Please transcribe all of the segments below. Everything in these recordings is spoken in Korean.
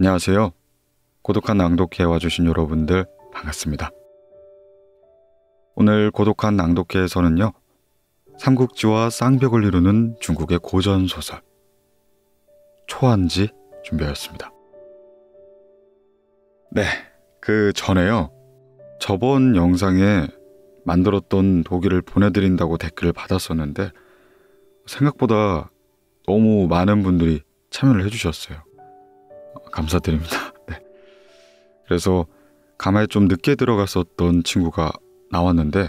안녕하세요. 고독한 낭독회 와주신 여러분들 반갑습니다. 오늘 고독한 낭독회에서는요. 삼국지와 쌍벽을 이루는 중국의 고전 소설 초안지 준비하였습니다. 네, 그 전에요. 저번 영상에 만들었던 독일을 보내드린다고 댓글을 받았었는데 생각보다 너무 많은 분들이 참여를 해주셨어요. 감사드립니다. 네. 그래서 가마에 좀 늦게 들어갔었던 친구가 나왔는데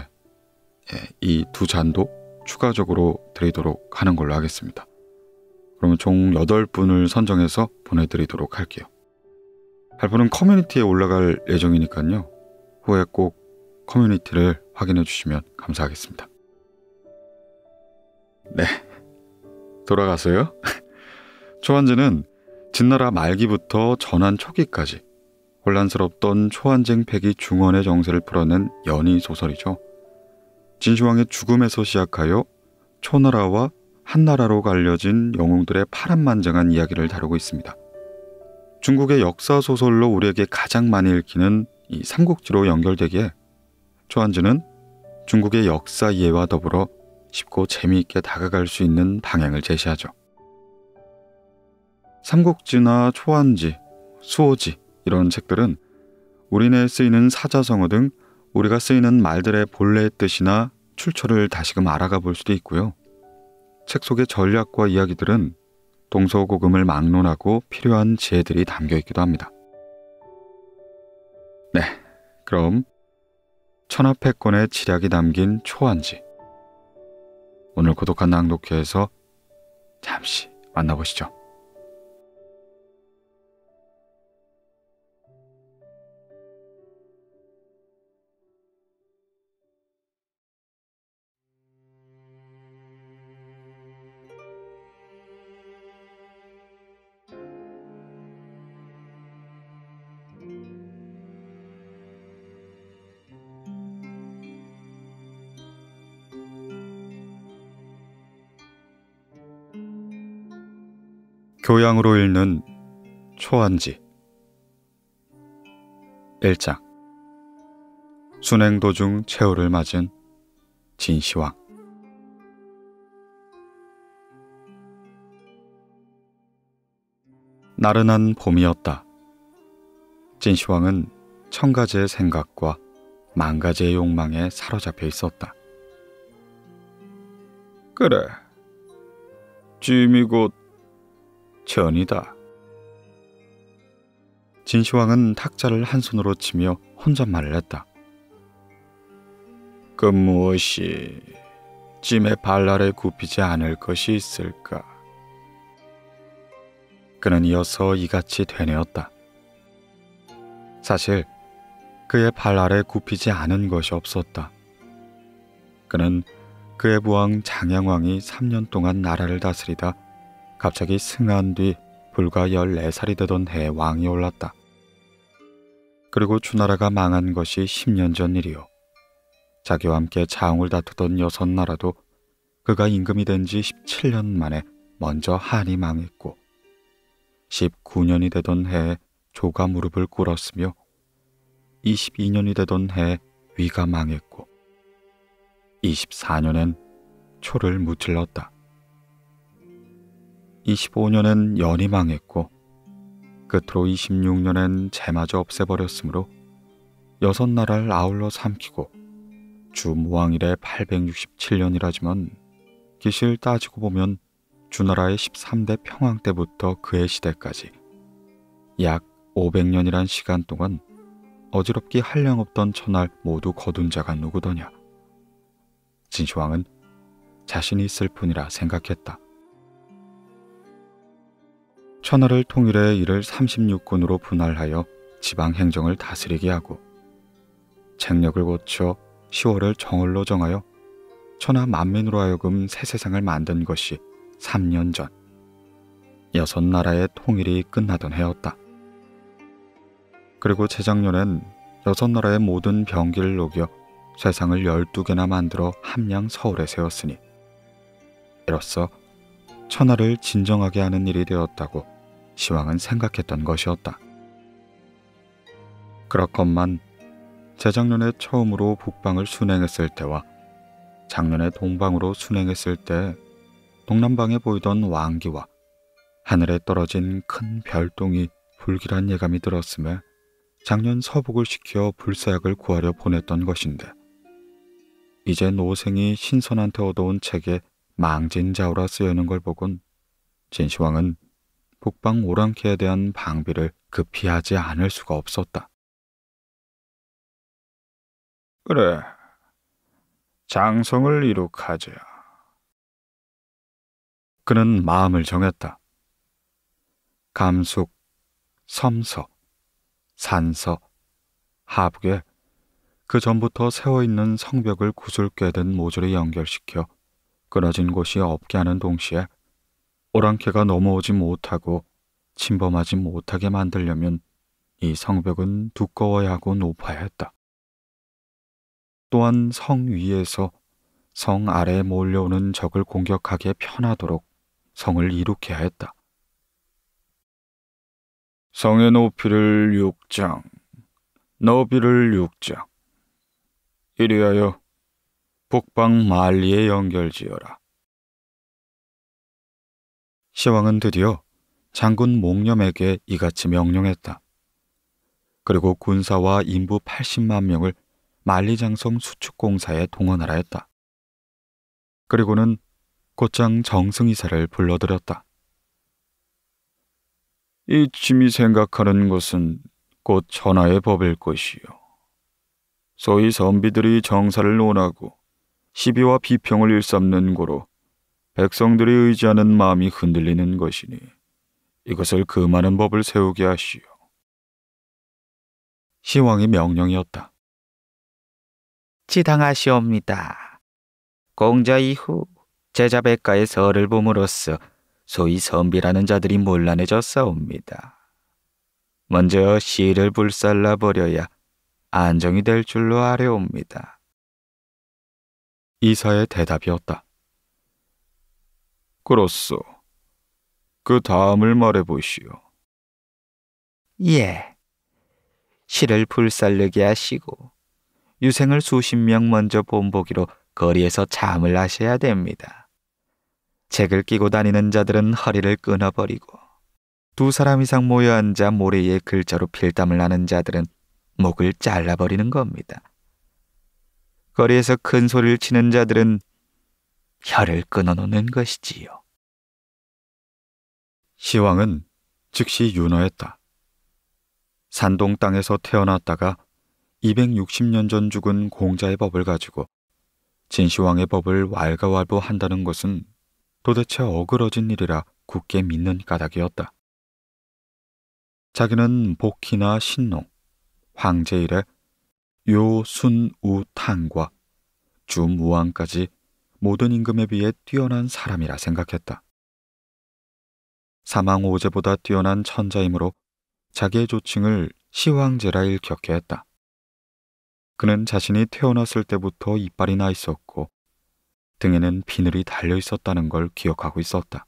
예, 이두 잔도 추가적으로 드리도록 하는 걸로 하겠습니다. 그러면 총 8분을 선정해서 보내드리도록 할게요. 발표는 커뮤니티에 올라갈 예정이니까요. 후에 꼭 커뮤니티를 확인해 주시면 감사하겠습니다. 네. 돌아가세요 초안지는 진나라 말기부터 전한 초기까지 혼란스럽던 초한쟁 패기 중원의 정세를 풀어낸 연희 소설이죠. 진시황의 죽음에서 시작하여 초나라와 한나라로 갈려진 영웅들의 파란만장한 이야기를 다루고 있습니다. 중국의 역사 소설로 우리에게 가장 많이 읽히는 이 삼국지로 연결되기에 초한지는 중국의 역사 이해와 더불어 쉽고 재미있게 다가갈 수 있는 방향을 제시하죠. 삼국지나 초안지, 수호지 이런 책들은 우리네 쓰이는 사자성어 등 우리가 쓰이는 말들의 본래의 뜻이나 출처를 다시금 알아가 볼 수도 있고요. 책 속의 전략과 이야기들은 동서고금을 막론하고 필요한 지혜들이 담겨 있기도 합니다. 네, 그럼 천하패권의 지략이 담긴 초안지 오늘 고독한 낭독회에서 잠시 만나보시죠. 교양으로 읽는 초안지 1장 순행 도중 최후를 맞은 진시황 나른한 봄이었다. 진시황은 천 가지의 생각과 만 가지의 욕망에 사로잡혀 있었다. 그래, 짐이 곧 전이다. 진시황은 탁자를 한 손으로 치며 혼잣말을 했다. 그 무엇이 찜의 발랄에 굽히지 않을 것이 있을까? 그는 이어서 이같이 되뇌었다. 사실 그의 발 아래 굽히지 않은 것이 없었다. 그는 그의 부왕 장양왕이 3년 동안 나라를 다스리다 갑자기 승한 뒤 불과 14살이 되던 해 왕이 올랐다. 그리고 주나라가 망한 것이 10년 전 일이요. 자기와 함께 자웅을 다투던 여섯 나라도 그가 임금이 된 지 17년 만에 먼저 한이 망했고 19년이 되던 해에 조가 무릎을 꿇었으며 22년이 되던 해에 위가 망했고 24년엔 초를 무찔렀다. 25년은 연이 망했고 끝으로 26년엔 제마저 없애버렸으므로 여섯 나라를 아울러 삼키고 주무왕일의 867년이라지만 기실 따지고 보면 주나라의 13대 평왕 때부터 그의 시대까지 약 500년이란 시간 동안 어지럽기 한량없던 천할 모두 거둔 자가 누구더냐. 진시황은 자신이 있을 뿐이라 생각했다. 천하를 통일해 이를 36군으로 분할하여 지방 행정을 다스리게 하고 쟁력을 고쳐 10월을 정월로 정하여 천하 만민으로 하여금 새 세상을 만든 것이 3년 전 여섯 나라의 통일이 끝나던 해였다. 그리고 재작년엔 여섯 나라의 모든 병기를 녹여 세상을 12개나 만들어 함양 서울에 세웠으니 이로써 천하를 진정하게 하는 일이 되었다고 시황은 생각했던 것이었다. 그렇건만 재작년에 처음으로 북방을 순행했을 때와 작년에 동방으로 순행했을 때 동남방에 보이던 왕기와 하늘에 떨어진 큰 별똥이 불길한 예감이 들었음에 작년 서북을 시켜 불사약을 구하려 보냈던 것인데 이제 노생이 신선한테 얻어온 책에 망진자우라 쓰여는걸 보곤 진시황은 북방 오랑캐에 대한 방비를 급히 하지 않을 수가 없었다. 그래, 장성을 이룩하자. 그는 마음을 정했다. 감숙, 섬서, 산서, 하북에 그 전부터 세워있는 성벽을 구슬 꿰든 모조리 연결시켜 끊어진 곳이 없게 하는 동시에 오랑캐가 넘어오지 못하고 침범하지 못하게 만들려면 이 성벽은 두꺼워야 하고 높아야 했다. 또한 성 위에서 성 아래에 몰려오는 적을 공격하기에 편하도록 성을 이룩해야 했다. 성의 높이를 6장, 너비를 6장. 이리하여 북방 말리에 연결지어라. 시황은 드디어 장군 몽념에게 이같이 명령했다. 그리고 군사와 인부 80만 명을 만리장성 수축공사에 동원하라 했다. 그리고는 곧장 정승이사를 불러들였다. 이 짐이 생각하는 것은 곧 천하의 법일 것이요. 소위 선비들이 정사를 논하고 시비와 비평을 일삼는 고로 백성들이 의지하는 마음이 흔들리는 것이니 이것을 금하는 법을 세우게 하시오. 시왕의 명령이었다. 지당하시옵니다. 공자 이후 제자 백가의 설을 봄으로써 소위 선비라는 자들이 몰란해졌사옵니다 먼저 시를 불살라 버려야 안정이 될 줄로 아뢰옵니다. 이사의 대답이었다. 그렇소. 그 다음을 말해 보시오. 예. 실을 불살르게 하시고 유생을 수십 명 먼저 본보기로 거리에서 잠을 하셔야 됩니다. 책을 끼고 다니는 자들은 허리를 끊어버리고 두 사람 이상 모여 앉아 모래 위에 글자로 필담을 하는 자들은 목을 잘라버리는 겁니다. 거리에서 큰 소리를 치는 자들은 혀를 끊어놓는 것이지요. 시왕은 즉시 윤호했다. 산동 땅에서 태어났다가 260년 전 죽은 공자의 법을 가지고 진시황의 법을 왈가왈부한다는 것은 도대체 어그러진 일이라 굳게 믿는 까닭이었다. 자기는 복희나 신농, 황제 일에 요순우탄과주무왕까지 모든 임금에 비해 뛰어난 사람이라 생각했다. 사망 오제보다 뛰어난 천자이므로 자기의 조칭을 시황제라 일컫게 했다. 그는 자신이 태어났을 때부터 이빨이 나 있었고 등에는 비늘이 달려 있었다는 걸 기억하고 있었다.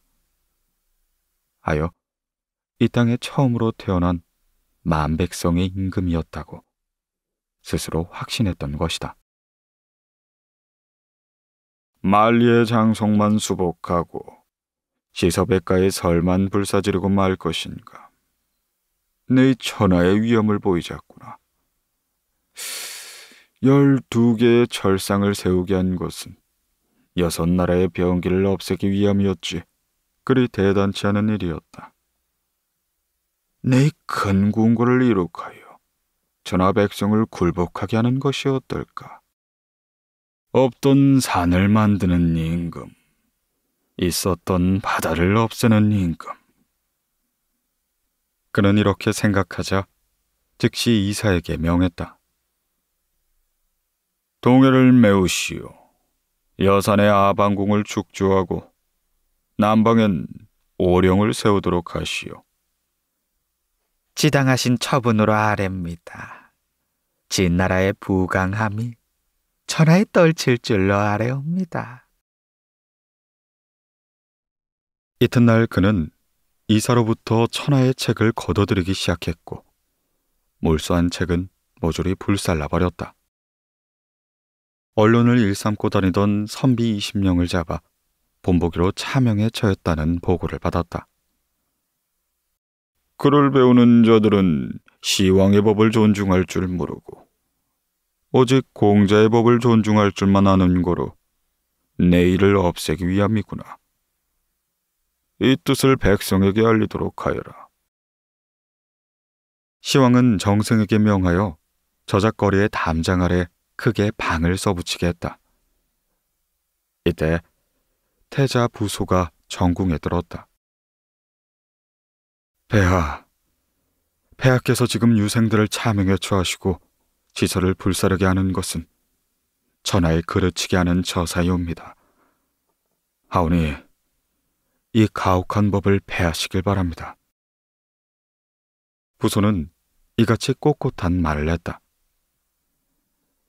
아여이 땅에 처음으로 태어난 만 백성의 임금이었다고. 스스로 확신했던 것이다. 만리의 장성만 수복하고 지서백가의 설만 불사지르고 말 것인가. 내 네 천하의 위험을 보이자꾸나. 열두 개의 철상을 세우게 한 것은 여섯 나라의 병기를 없애기 위함이었지 그리 대단치 않은 일이었다. 내큰 네 공고를 이룩하여 전하 백성을 굴복하게 하는 것이 어떨까? 없던 산을 만드는 임금, 있었던 바다를 없애는 임금. 그는 이렇게 생각하자 즉시 이사에게 명했다. 동해를 메우시오. 여산의 아방궁을 축조하고 남방엔 오령을 세우도록 하시오. 지당하신 처분으로 아래옵니다. 진나라의 부강함이 천하에 떨칠 줄로 아래옵니다. 이튿날 그는 이사로부터 천하의 책을 거둬들이기 시작했고 몰수한 책은 모조리 불살라 버렸다. 언론을 일삼고 다니던 선비 20명을 잡아 본보기로 차명에 처했다는 보고를 받았다. 그를 배우는 자들은 시왕의 법을 존중할 줄 모르고 오직 공자의 법을 존중할 줄만 아는 거로 내일을 없애기 위함이구나. 이 뜻을 백성에게 알리도록 하여라. 시왕은 정승에게 명하여 저작거리의 담장 아래 크게 방을 써붙이게 했다. 이때 태자 부소가 정궁에 들었다. 폐하, 폐하께서 지금 유생들을 차명에 처하시고 지서를 불사르게 하는 것은 천하의 그르치게 하는 저사이옵니다. 하오니 이 가혹한 법을 폐하시길 바랍니다. 부소는 이같이 꼿꼿한 말을 했다.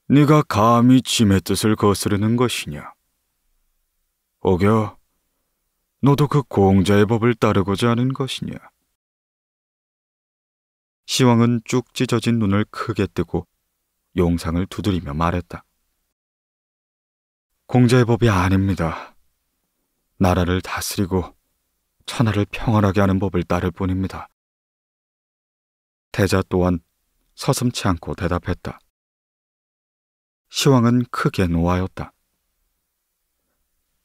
네가 감히 짐의 뜻을 거스르는 것이냐? 오겨, 너도 그 공자의 법을 따르고자 하는 것이냐? 시황은 쭉 찢어진 눈을 크게 뜨고 용상을 두드리며 말했다. 공자의 법이 아닙니다. 나라를 다스리고 천하를 평안하게 하는 법을 따를 뿐입니다. 대자 또한 서슴치 않고 대답했다. 시황은 크게 노하였다.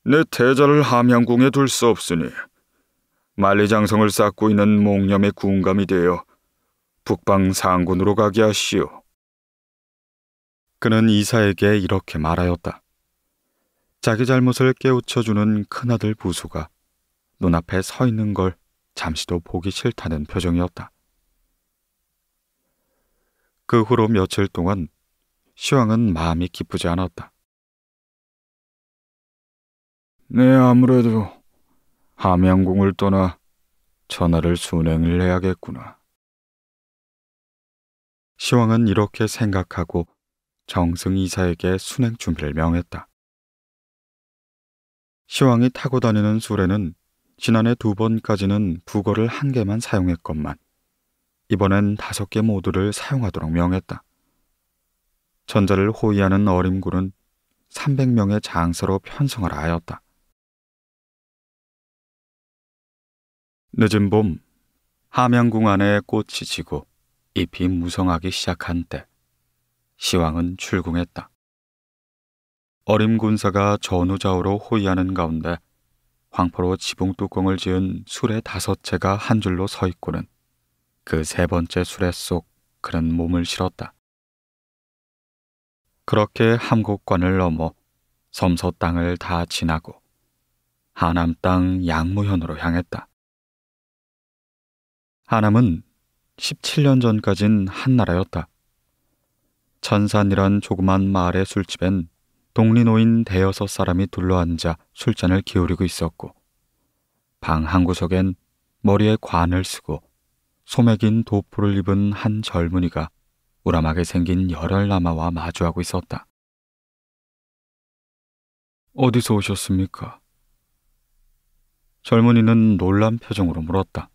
내 대자를 함양궁에 둘 수 없으니 만리장성을 쌓고 있는 몽념의 군감이 되어 북방 상군으로 가게 하시오. 그는 이사에게 이렇게 말하였다. 자기 잘못을 깨우쳐주는 큰아들 부수가 눈앞에 서 있는 걸 잠시도 보기 싫다는 표정이었다. 그 후로 며칠 동안 시황은 마음이 기쁘지 않았다. 네, 아무래도 함양궁을 떠나 전하를 순행을 해야겠구나. 시황은 이렇게 생각하고 정승 이사에게 순행 준비를 명했다. 시황이 타고 다니는 수레는 지난해 두 번까지는 북어를 한 개만 사용했건만 이번엔 다섯 개 모두를 사용하도록 명했다. 전자를 호위하는 어림굴은 300명의 장서로 편성을 하였다. 늦은 봄, 함양궁 안에 꽃이 지고 잎이 무성하기 시작한 때시황은 출궁했다. 어림 군사가 전우좌우로 호위하는 가운데 황포로 지붕 뚜껑을 지은 술의 다섯 채가 한 줄로 서 있고는 그 세 번째 술에 쏙 그런 몸을 실었다. 그렇게 함곡관을 넘어 섬서 땅을 다 지나고 하남 땅 양무현으로 향했다. 하남은 17년 전까진 한 나라였다. 천산이란 조그만 마을의 술집엔 동리노인 대여섯 사람이 둘러앉아 술잔을 기울이고 있었고 방 한 구석엔 머리에 관을 쓰고 소매긴 도포를 입은 한 젊은이가 우람하게 생긴 열혈남아와 마주하고 있었다. 어디서 오셨습니까? 젊은이는 놀란 표정으로 물었다.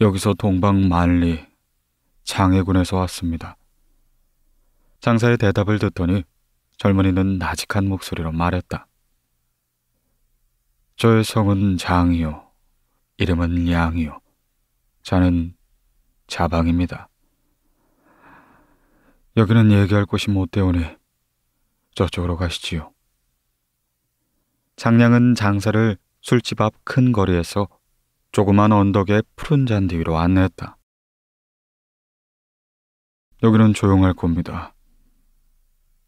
여기서 동방 만리 장해군에서 왔습니다. 장사의 대답을 듣더니 젊은이는 나직한 목소리로 말했다. 저의 성은 장이요. 이름은 양이요. 자는 자방입니다. 여기는 얘기할 곳이 못 되오니 저쪽으로 가시지요. 장량은 장사를 술집 앞 큰 거리에서 조그만 언덕에 푸른 잔디 위로 안내했다. 여기는 조용할 겁니다.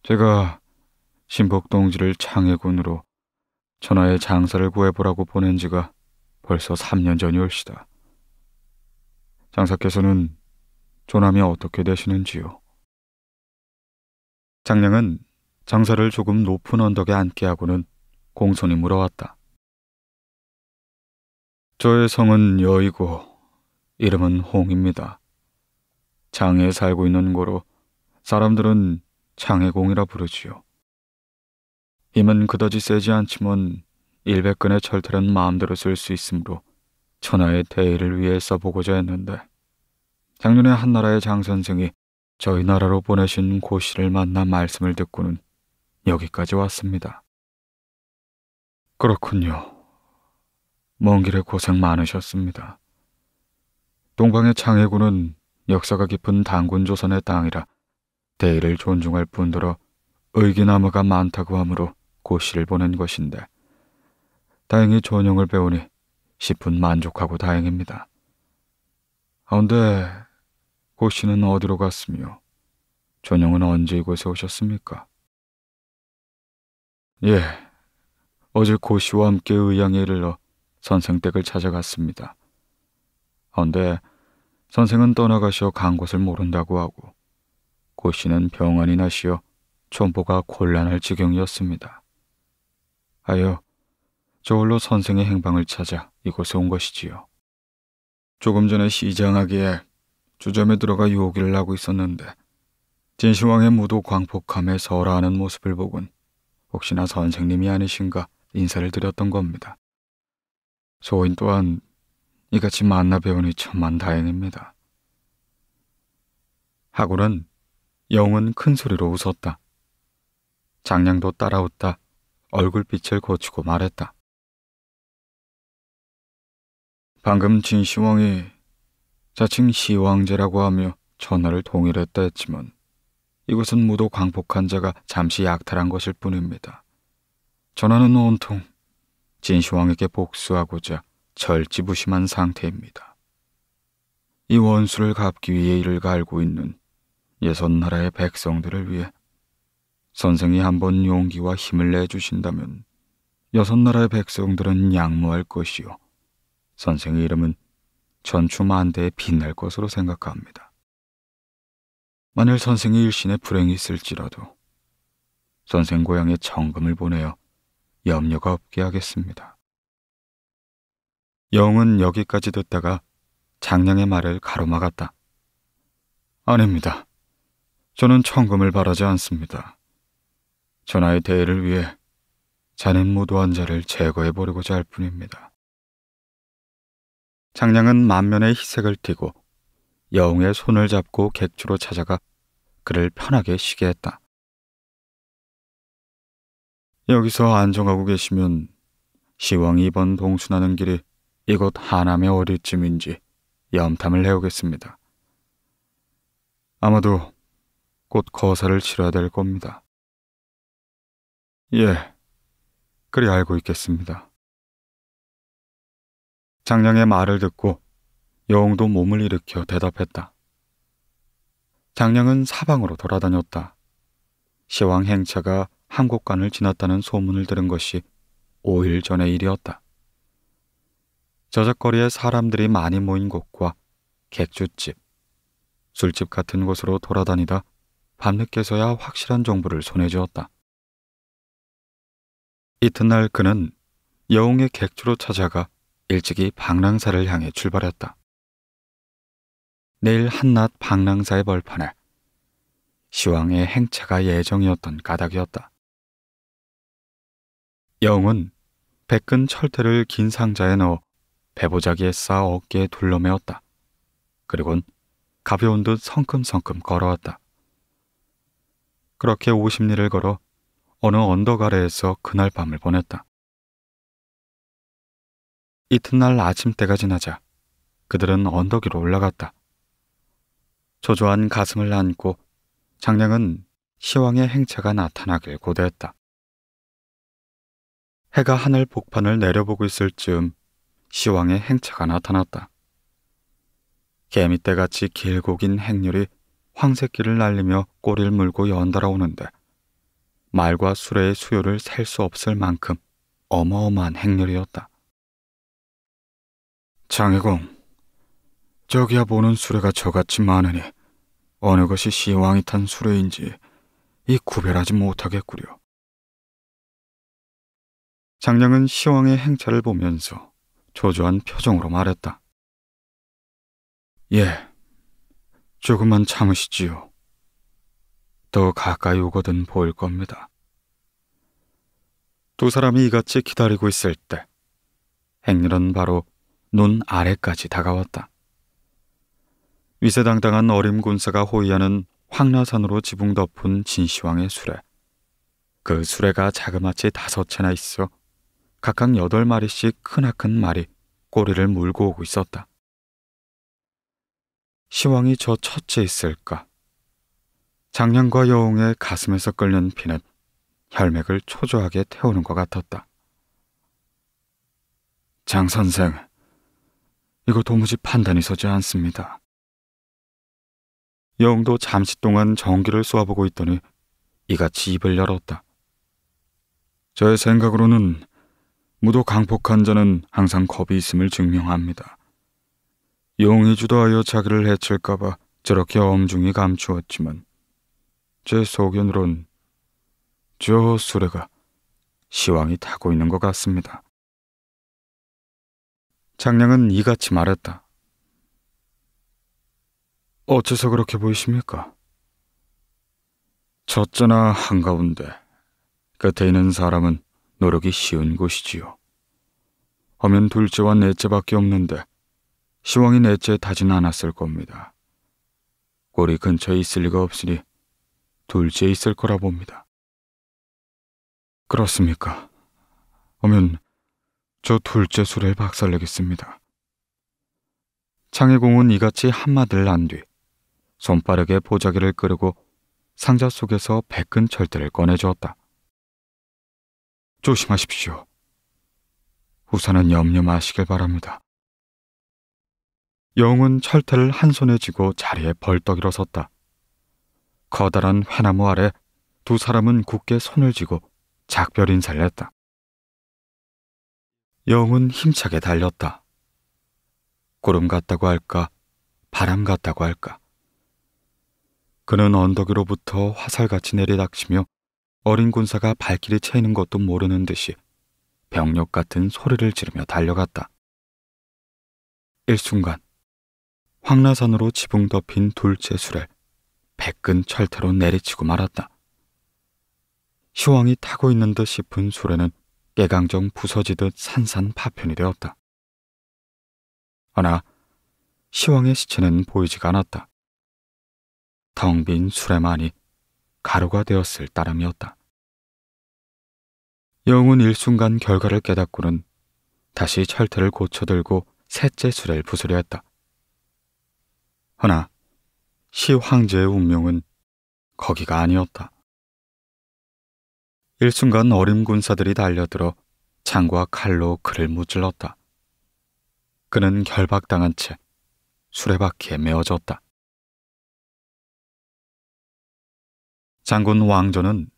제가 신복동지를 창해군으로 천하의 장사를 구해보라고 보낸 지가 벌써 3년 전이올시다. 장사께서는 조남이 어떻게 되시는지요? 장량은 장사를 조금 높은 언덕에 앉게 하고는 공손히 물어왔다. 저의 성은 여이고 이름은 홍입니다. 장에 살고 있는 고로 사람들은 장해공이라 부르지요. 힘은 그다지 세지 않지만 일백근의 철퇴는 마음대로 쓸 수 있으므로 천하의 대의를 위해 써보고자 했는데 작년에 한 나라의 장 선생이 저희 나라로 보내신 고시를 만나 말씀을 듣고는 여기까지 왔습니다. 그렇군요. 먼 길에 고생 많으셨습니다. 동방의 창해군은 역사가 깊은 당군 조선의 땅이라 대의를 존중할 뿐더러 의기나무가 많다고 하므로 고시를 보낸 것인데 다행히 전형을 배우니 십분 만족하고 다행입니다. 그런데 고시는 어디로 갔으며 전형은 언제 이곳에 오셨습니까? 예, 어제 고시와 함께 의향에 이르러 선생댁을 찾아갔습니다. 헌데 선생은 떠나가시어 간 곳을 모른다고 하고 고 씨는 병원이 나시어 촌보가 곤란할 지경이었습니다. 하여 저울로 선생의 행방을 찾아 이곳에 온 것이지요. 조금 전에 시장하기에 주점에 들어가 요기를 하고 있었는데 진시황의 무도 광폭함에 서라하는 모습을 보곤 혹시나 선생님이 아니신가 인사를 드렸던 겁니다. 소인 또한 이같이 만나 배우니 천만 다행입니다. 하고는 영은 큰 소리로 웃었다. 장량도 따라 웃다 얼굴빛을 고치고 말했다. 방금 진시황이 자칭 시황제라고 하며 전화를 동일했다 했지만 이것은 무도 광폭한 자가 잠시 약탈한 것일 뿐입니다. 전화는 온통 진시황에게 복수하고자 절지부심한 상태입니다. 이 원수를 갚기 위해 이를 갈고 있는 예선 나라의 백성들을 위해 선생이 한번 용기와 힘을 내주신다면 여섯 나라의 백성들은 양모할 것이요. 선생의 이름은 전추만대에 빛날 것으로 생각합니다. 만일 선생의 일신에 불행이 있을지라도 선생 고향에 정금을 보내어 염려가 없게 하겠습니다. 영은 여기까지 듣다가 장량의 말을 가로막았다. 아닙니다. 저는 청금을 바라지 않습니다. 전하의 대의를 위해 잔인 모두 환자를 제거해 보려고자 할 뿐입니다. 장량은 만면에 희색을 띠고 여웅의 손을 잡고 객주로 찾아가 그를 편하게 쉬게 했다. 여기서 안정하고 계시면 시황 이번 동순하는 길이 이곳 하남의 어디쯤인지 염탐을 해오겠습니다. 아마도 곧 거사를 치러야 될 겁니다. 예, 그리 알고 있겠습니다. 장량의 말을 듣고 여웅도 몸을 일으켜 대답했다. 장량은 사방으로 돌아다녔다. 시왕 행차가 한국관을 지났다는 소문을 들은 것이 5일 전의 일이었다. 저작거리에 사람들이 많이 모인 곳과 객주집, 술집 같은 곳으로 돌아다니다 밤늦게서야 확실한 정보를 손에 주었다 이튿날 그는 여웅의 객주로 찾아가 일찍이 방랑사를 향해 출발했다. 내일 한낮 방랑사의 벌판에 시황의 행차가 예정이었던 가닥이었다 영은 백근 철퇴를 긴 상자에 넣어 배보자기에 쌓아 어깨에 둘러매었다. 그리곤 가벼운 듯 성큼성큼 걸어왔다. 그렇게 50리를 걸어 어느 언덕 아래에서 그날 밤을 보냈다. 이튿날 아침 때가 지나자 그들은 언덕 위로 올라갔다. 초조한 가슴을 안고 장량은 시황의 행차가 나타나길 고대했다. 해가 하늘 복판을 내려보고 있을 즈음 시황의 행차가 나타났다. 개미떼같이 길고 긴 행렬이 황새끼를 날리며 꼬리를 물고 연달아 오는데 말과 수레의 수요를 셀 수 없을 만큼 어마어마한 행렬이었다. 장해공, 저기야 보는 수레가 저같이 많으니 어느 것이 시황이탄 수레인지 이 구별하지 못하겠구려. 장량은 시황의 행차를 보면서 조조한 표정으로 말했다. 예, 조금만 참으시지요. 더 가까이 오거든 보일 겁니다. 두 사람이 이같이 기다리고 있을 때 행렬은 바로 눈 아래까지 다가왔다. 위세당당한 어림군사가 호위하는 황라산으로 지붕 덮은 진시황의 수레. 그 수레가 자그마치 다섯 채나 있어 각각 여덟 마리씩 크나큰 말이 꼬리를 물고 오고 있었다. 시황이 저 첫째 있을까? 작년과 여웅의 가슴에서 끓는 피는 혈맥을 초조하게 태우는 것 같았다. 장 선생, 이거 도무지 판단이 서지 않습니다. 여웅도 잠시 동안 전기를 쏘아보고 있더니 이같이 입을 열었다. 저의 생각으로는 무도 강폭한 자는 항상 겁이 있음을 증명합니다. 용이 주도하여 자기를 해칠까봐 저렇게 엄중히 감추었지만 제 소견으론 저 수레가 시황이 타고 있는 것 같습니다. 장량은 이같이 말했다. 어째서 그렇게 보이십니까? 첫째나 한가운데 끝에 있는 사람은 노력이 쉬운 곳이지요. 하면 둘째와 넷째밖에 없는데 시황이 넷째 타진 않았을 겁니다. 꼬리 근처에 있을 리가 없으니 둘째 있을 거라 봅니다. 그렇습니까? 하면 저 둘째 술에 박살내겠습니다. 창의공은 이같이 한마디를 한뒤 손빠르게 보자기를 끌고 상자 속에서 백근 철대를 꺼내주었다. 조심하십시오. 우산은 염려 마시길 바랍니다. 영웅은 철퇴를 한 손에 쥐고 자리에 벌떡 일어섰다. 커다란 회나무 아래 두 사람은 굳게 손을 쥐고 작별 인사를 했다. 영웅은 힘차게 달렸다. 구름 같다고 할까, 바람 같다고 할까. 그는 언덕 위로부터 화살같이 내리닥치며 어린 군사가 발길이 채이는 것도 모르는 듯이 병력 같은 소리를 지르며 달려갔다. 일순간 황라산으로 지붕 덮인 둘째 수레 백근 철퇴로 내리치고 말았다. 시황이 타고 있는 듯 싶은 수레는 깨강정 부서지듯 산산 파편이 되었다. 그러나 시황의 시체는 보이지가 않았다. 텅빈 수레만이 가루가 되었을 따름이었다. 영은 일순간 결과를 깨닫고는 다시 철퇴를 고쳐들고 셋째 수레를 부수려 했다. 허나 시 황제의 운명은 거기가 아니었다. 일순간 어림 군사들이 달려들어 창과 칼로 그를 무찔렀다. 그는 결박당한 채 수레바퀴에 메어졌다. 장군 왕조는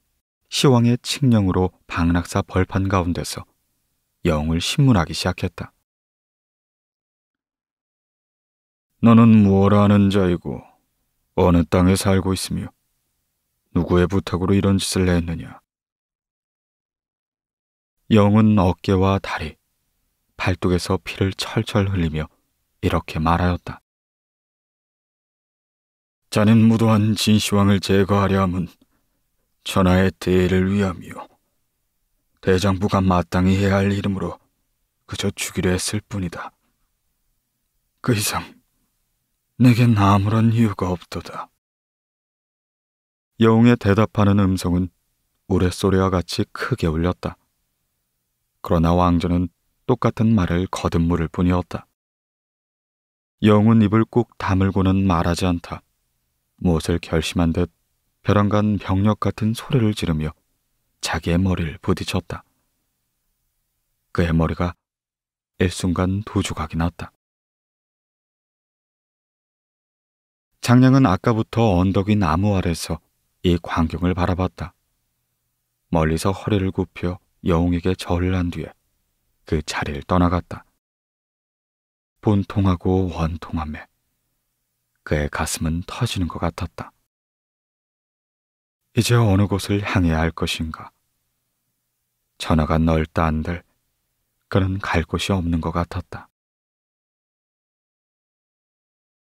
시황의 칙령으로 방락사 벌판 가운데서 영을 신문하기 시작했다. 너는 무엇하는 자이고 어느 땅에 살고 있으며 누구의 부탁으로 이런 짓을 했느냐? 영은 어깨와 다리, 발뚝에서 피를 철철 흘리며 이렇게 말하였다. 자는 무도한 진시황을 제거하려 함은 천하의 대를 위하며 대장부가 마땅히 해야 할이름으로 그저 죽이려 했을 뿐이다. 그 이상 내겐 아무런 이유가 없도다. 여웅의 대답하는 음성은 우레소리와 같이 크게 울렸다. 그러나 왕조는 똑같은 말을 거듭물을 뿐이었다. 영은 입을 꾹 다물고는 말하지 않다. 무엇을 결심한 듯 벼랑 간 병력 같은 소리를 지르며 자기의 머리를 부딪혔다. 그의 머리가 일순간 두 조각이 났다. 장량은 아까부터 언덕인 나무 아래서 이 광경을 바라봤다. 멀리서 허리를 굽혀 여웅에게 절을 한 뒤에 그 자리를 떠나갔다. 본통하고 원통함에 그의 가슴은 터지는 것 같았다. 이제 어느 곳을 향해야 할 것인가? 전화가 넓다 한들 그는 갈 곳이 없는 것 같았다.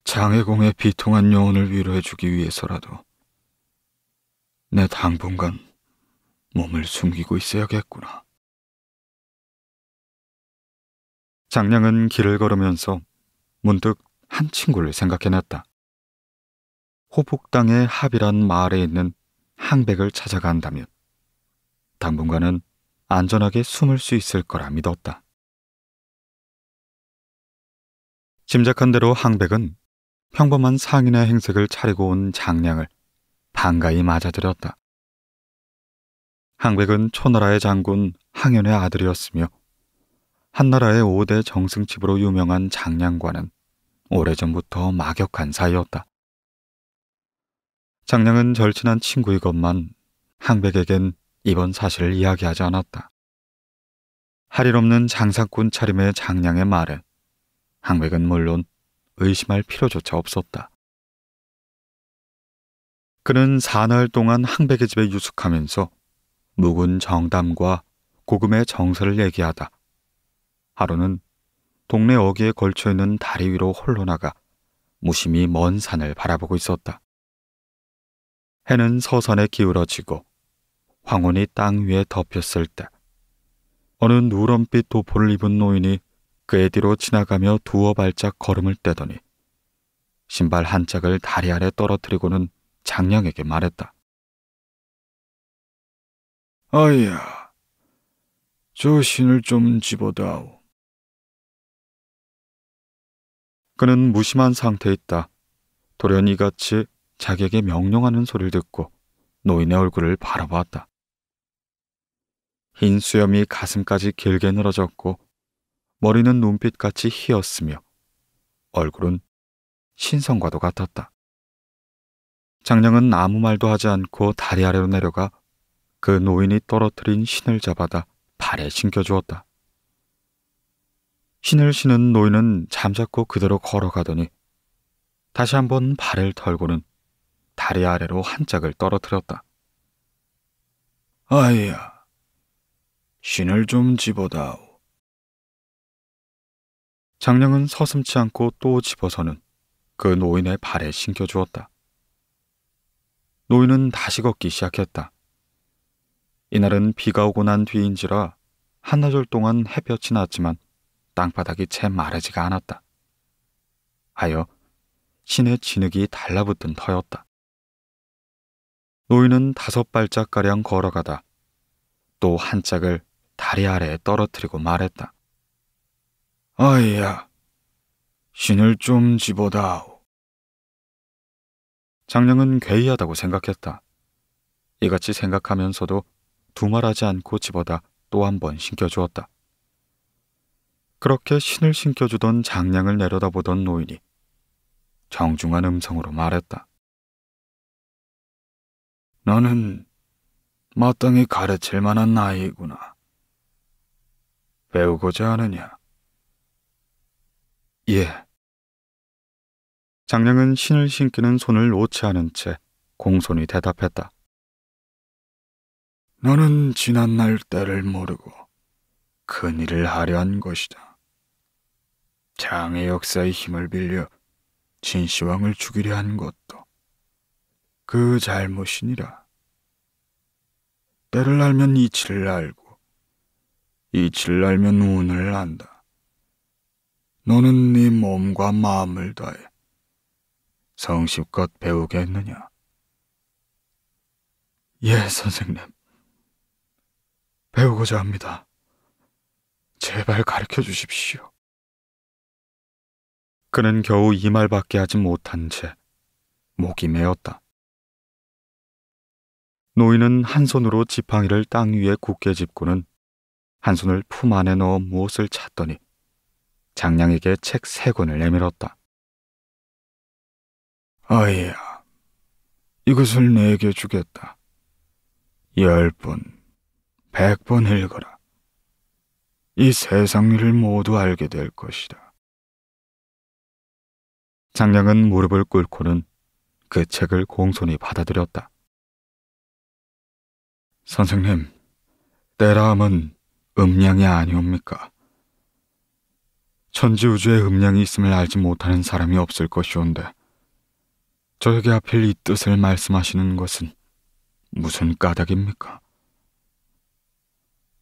장애공의 비통한 영혼을 위로해주기 위해서라도 내 당분간 몸을 숨기고 있어야겠구나. 장량은 길을 걸으면서 문득 한 친구를 생각해냈다. 호북당의 합이란 마을에 있는 항백을 찾아간다면 당분간은 안전하게 숨을 수 있을 거라 믿었다. 짐작한 대로 항백은 평범한 상인의 행색을 차리고 온 장량을 반가이 맞아들였다. 항백은 초나라의 장군 항현의 아들이었으며 한나라의 5대 정승집으로 유명한 장량과는 오래전부터 막역한 사이였다. 장량은 절친한 친구이건만 항백에겐 이번 사실을 이야기하지 않았다. 할일 없는 장사꾼 차림의 장량의 말에 항백은 물론 의심할 필요조차 없었다. 그는 사흘 동안 항백의 집에 유숙하면서 묵은 정담과 고금의 정서를 얘기하다. 하루는 동네 어귀에 걸쳐 있는 다리 위로 홀로 나가 무심히 먼 산을 바라보고 있었다. 해는 서산에 기울어지고 황혼이 땅 위에 덮였을 때 어느 누런빛 도포를 입은 노인이 그의 뒤로 지나가며 두어 발짝 걸음을 떼더니 신발 한 짝을 다리 아래 떨어뜨리고는 장량에게 말했다. 아이야, 저 신을 좀 집어다오. 그는 무심한 상태에 있다. 돌연 이같이 자객에게 명령하는 소리를 듣고 노인의 얼굴을 바라보았다. 흰 수염이 가슴까지 길게 늘어졌고 머리는 눈빛같이 희었으며 얼굴은 신성과도 같았다. 장령은 아무 말도 하지 않고 다리 아래로 내려가 그 노인이 떨어뜨린 신을 잡아다 발에 신겨주었다. 신을 신은 노인은 잠자코 그대로 걸어가더니 다시 한번 발을 털고는 다리 아래로 한 짝을 떨어뜨렸다. 아이야, 신을 좀 집어다오. 장령은 서슴치 않고 또 집어서는 그 노인의 발에 신겨주었다. 노인은 다시 걷기 시작했다. 이날은 비가 오고 난 뒤인지라 한나절 동안 햇볕이 났지만 땅바닥이 채 마르지가 않았다. 하여 신의 진흙이 달라붙은 터였다. 노인은 다섯 발짝가량 걸어가다 또 한 짝을 다리 아래에 떨어뜨리고 말했다. 아이야, 신을 좀 집어다오. 장량은 괴이하다고 생각했다. 이같이 생각하면서도 두말하지 않고 집어다 또 한 번 신겨주었다. 그렇게 신을 신겨주던 장량을 내려다보던 노인이 정중한 음성으로 말했다. 너는 마땅히 가르칠 만한 나이구나. 배우고자 하느냐? 예. 장량은 신을 신기는 손을 놓지 않은 채 공손히 대답했다. 너는 지난 날 때를 모르고 큰 일을 하려 한 것이다. 장의 역사의 힘을 빌려 진시황을 죽이려 한 것도 그 잘못이니라. 때를 알면 이치를 알고 이치를 알면 운을 안다. 너는 네 몸과 마음을 다해 성심껏 배우겠느냐? 예, 선생님. 배우고자 합니다. 제발 가르쳐 주십시오. 그는 겨우 이 말밖에 하지 못한 채 목이 메었다. 노인은 한 손으로 지팡이를 땅 위에 굳게 짚고는 한 손을 품 안에 넣어 무엇을 찾더니 장량에게 책 세 권을 내밀었다. 아이야, 이것을 내게 주겠다. 열 번, 백 번 읽어라. 이 세상 일을 모두 알게 될 것이다. 장량은 무릎을 꿇고는 그 책을 공손히 받아들였다. 선생님, 때라함은 음량이 아니옵니까? 천지우주의 음량이 있음을 알지 못하는 사람이 없을 것이온데 저에게 하필 이 뜻을 말씀하시는 것은 무슨 까닭입니까?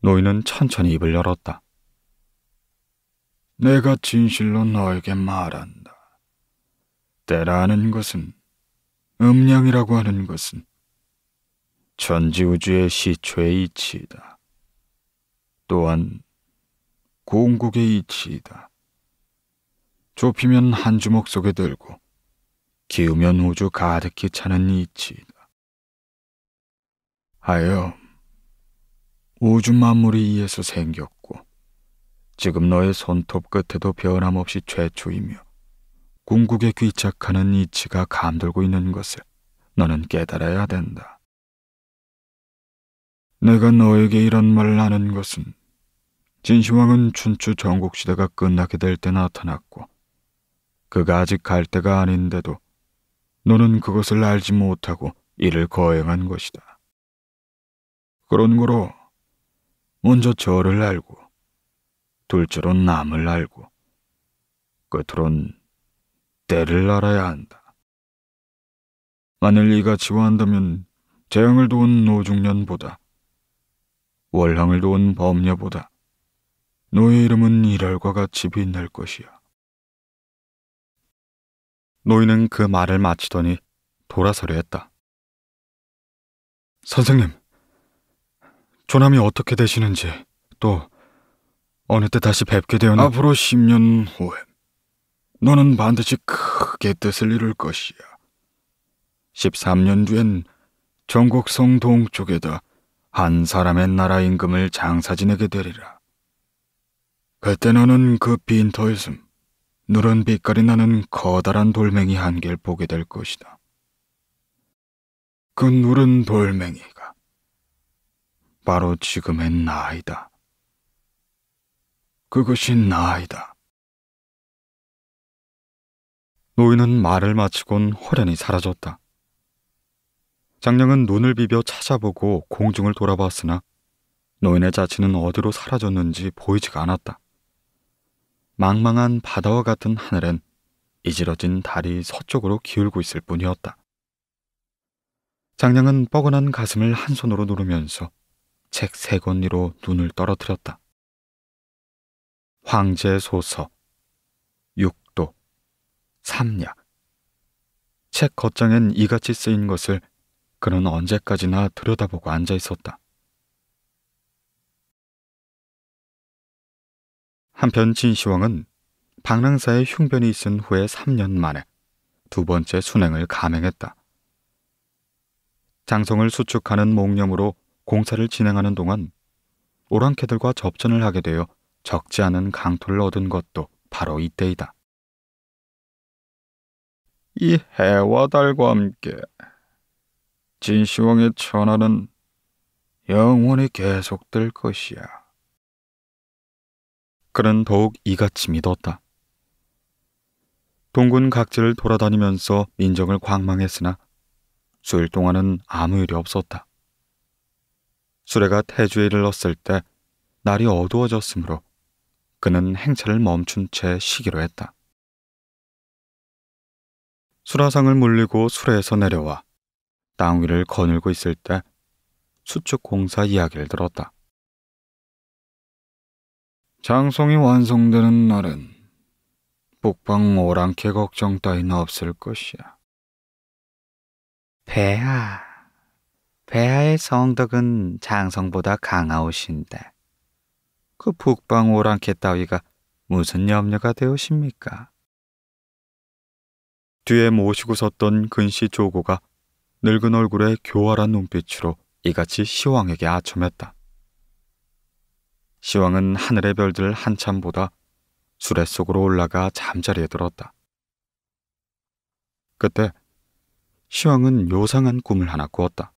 노인은 천천히 입을 열었다. 내가 진실로 너에게 말한다. 때라는 것은 음량이라고 하는 것은 천지우주의 시초의 이치이다. 또한 공국의 이치이다. 좁히면 한 주먹 속에 들고 기우면 우주 가득히 차는 이치이다. 하여 우주 만물이 이에서 생겼고 지금 너의 손톱 끝에도 변함없이 최초이며 궁극에 귀착하는 이치가 감돌고 있는 것을 너는 깨달아야 된다. 내가 너에게 이런 말을 하는 것은 진시황은 춘추 전국시대가 끝나게 될 때 나타났고 그가 아직 갈 때가 아닌데도 너는 그것을 알지 못하고 이를 거행한 것이다. 그런 거로 먼저 저를 알고 둘째로 남을 알고 끝으론 때를 알아야 한다. 만일 이같이 한다면 재앙을 도운 노중년보다 월항을 도운 범녀보다 너의 이름은 이랄과 같이 빛날 것이야. 노인은 그 말을 마치더니 돌아서려 했다. 선생님, 조남이 어떻게 되시는지 또 어느 때 다시 뵙게 되었나? 앞으로 10년 후에 너는 반드시 크게 뜻을 이룰 것이야. 13년 뒤엔 전국성 동쪽에다 한 사람의 나라 임금을 장사진에게 되리라. 그때 너는 그 빈터에 숨 누런 빛깔이 나는 커다란 돌멩이 한 개를 보게 될 것이다. 그 누른 돌멩이가 바로 지금의 나이다. 그것이 나이다. 노인은 말을 마치곤 허련히 사라졌다. 장령은 눈을 비벼 찾아보고 공중을 돌아봤으나 노인의 자취는 어디로 사라졌는지 보이지가 않았다. 망망한 바다와 같은 하늘엔 이지러진 달이 서쪽으로 기울고 있을 뿐이었다. 장령은 뻐근한 가슴을 한 손으로 누르면서 책 세 권위로 눈을 떨어뜨렸다. 황제 소서, 육도, 삼약. 책 겉장엔 이같이 쓰인 것을 그는 언제까지나 들여다보고 앉아 있었다. 한편 진시황은 방랑사의 흉변이 있은 후에 3년 만에 두 번째 순행을 감행했다. 장성을 수축하는 목념으로 공사를 진행하는 동안 오랑캐들과 접전을 하게 되어 적지 않은 강토를 얻은 것도 바로 이때이다. 이 해와 달과 함께 진시황의 천하는 영원히 계속될 것이야. 그는 더욱 이같이 믿었다. 동군 각지를 돌아다니면서 민정을 광망했으나 수일 동안은 아무 일이 없었다. 수레가 태주에 이르렀을 때 날이 어두워졌으므로 그는 행차를 멈춘 채 쉬기로 했다. 수라상을 물리고 수레에서 내려와 땅 위를 거닐고 있을 때 수축 공사 이야기를 들었다. 장송이 완성되는 날은 북방 오랑캐 걱정 따위는 없을 것이야. 배아배아의 성덕은 장성보다 강하오신데 그 북방 오랑캐 따위가 무슨 염려가 되오십니까? 뒤에 모시고 섰던 근시 조고가 늙은 얼굴에 교활한 눈빛으로 이같이 시황에게 아첨했다. 시황은 하늘의 별들 한참 보다 수레 속으로 올라가 잠자리에 들었다. 그때 시황은 요상한 꿈을 하나 꾸었다.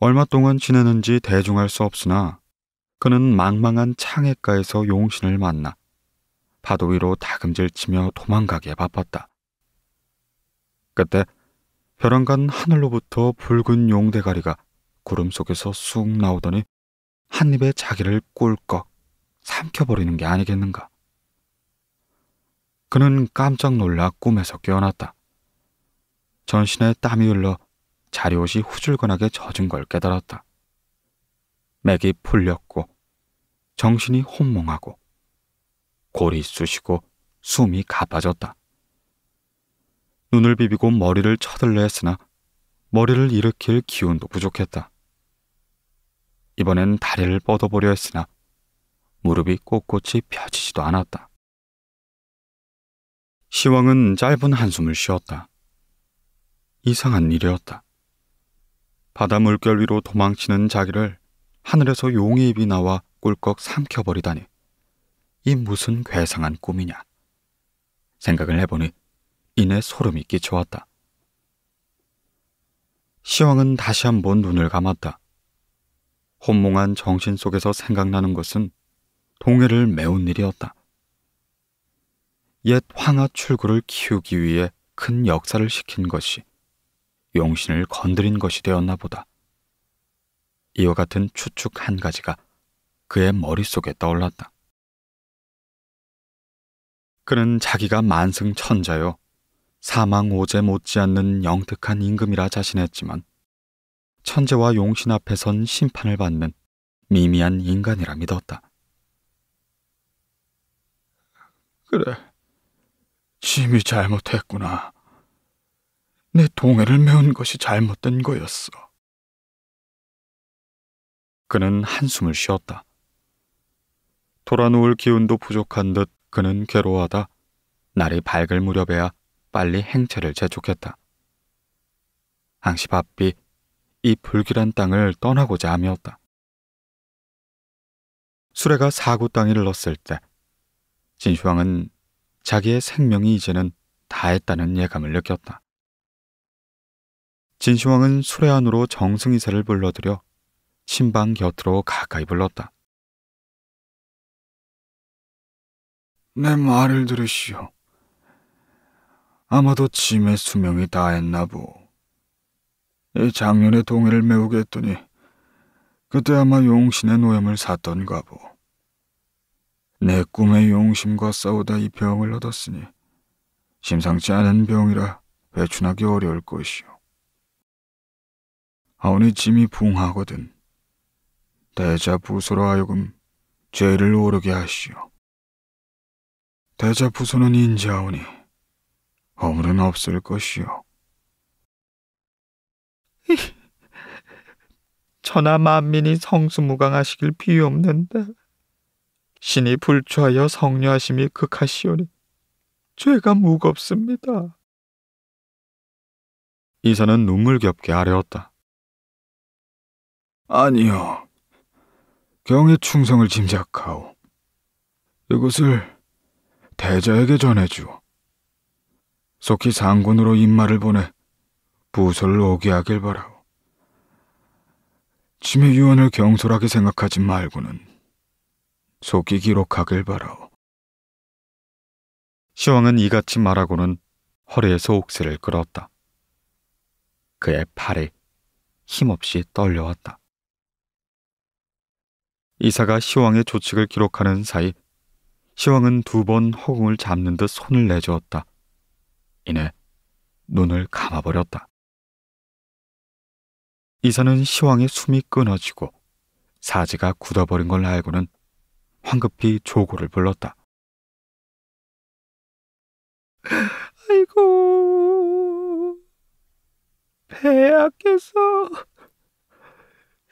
얼마 동안 지내는지 대중할 수 없으나 그는 망망한 창해가에서 용신을 만나 바도 위로 다금질 치며 도망가기에 바빴다. 그때 벼랑간 하늘로부터 붉은 용대가리가 구름 속에서 쑥 나오더니 한 입에 자기를 꿀꺽 삼켜버리는 게 아니겠는가. 그는 깜짝 놀라 꿈에서 깨어났다. 전신에 땀이 흘러 자리옷이 후줄근하게 젖은 걸 깨달았다. 맥이 풀렸고 정신이 혼몽하고 골이 쑤시고 숨이 가빠졌다. 눈을 비비고 머리를 쳐들려 했으나 머리를 일으킬 기운도 부족했다. 이번엔 다리를 뻗어보려 했으나 무릎이 꼿꼿이 펴지지도 않았다. 시황은 짧은 한숨을 쉬었다. 이상한 일이었다. 바다 물결 위로 도망치는 자기를 하늘에서 용의 입이 나와 꿀꺽 삼켜버리다니. 이 무슨 괴상한 꿈이냐. 생각을 해보니 이내 소름이 끼쳐왔다. 시황은 다시 한 번 눈을 감았다. 혼몽한 정신 속에서 생각나는 것은 동해를 메운 일이었다. 옛 황하 출구를 키우기 위해 큰 역사를 시킨 것이 용신을 건드린 것이 되었나 보다. 이와 같은 추측 한 가지가 그의 머릿속에 떠올랐다. 그는 자기가 만승천자요. 사망 오제 못지않는 영특한 임금이라 자신했지만 천재와 용신 앞에선 심판을 받는 미미한 인간이라 믿었다. 그래, 짐이 잘못했구나. 내 동해를 메운 것이 잘못된 거였어. 그는 한숨을 쉬었다. 돌아누울 기운도 부족한 듯 그는 괴로워하다 날이 밝을 무렵에야 빨리 행차를 재촉했다. 항시 바삐 이 불길한 땅을 떠나고자 함이었다. 수레가 사고 땅이를 넣었을 때진시황은 자기의 생명이 이제는 다했다는 예감을 느꼈다. 진시황은 수레 안으로 정승이사를 불러들여 신방 곁으로 가까이 불렀다. 내 말을 들으시오. 아마도 짐의 수명이 다했나 보. 이 작년에 동해를 메우게 했더니 그때 아마 용신의 노염을 샀던가 보. 내 꿈의 용심과 싸우다 이 병을 얻었으니 심상치 않은 병이라 배춘하기 어려울 것이오. 아오니 짐이 붕하거든. 대자 부소로 하여금 죄를 오르게 하시오. 대자 부소는 인자하오니 어물은 없을 것이요. 천하 만민이 성수무강하시길 비없는데 신이 불초하여 성녀하심이 극하시오니 죄가 무겁습니다. 이사는 눈물겹게 아뢰었다. 아니요. 경의 충성을 짐작하오. 이것을 대자에게 전해주오. 속히 상군으로 임마를 보내 부서를 오게 하길 바라오. 침해 유언을 경솔하게 생각하지 말고는 속히 기록하길 바라오. 시황은 이같이 말하고는 허리에서 옥새를 끌었다. 그의 팔에 힘없이 떨려왔다. 이사가 시황의 조칙을 기록하는 사이 시황은 두 번 허공을 잡는 듯 손을 내주었다. 이내 눈을 감아버렸다. 이사는 시황의 숨이 끊어지고 사지가 굳어버린 걸 알고는 황급히 조고를 불렀다. 아이고, 배하께서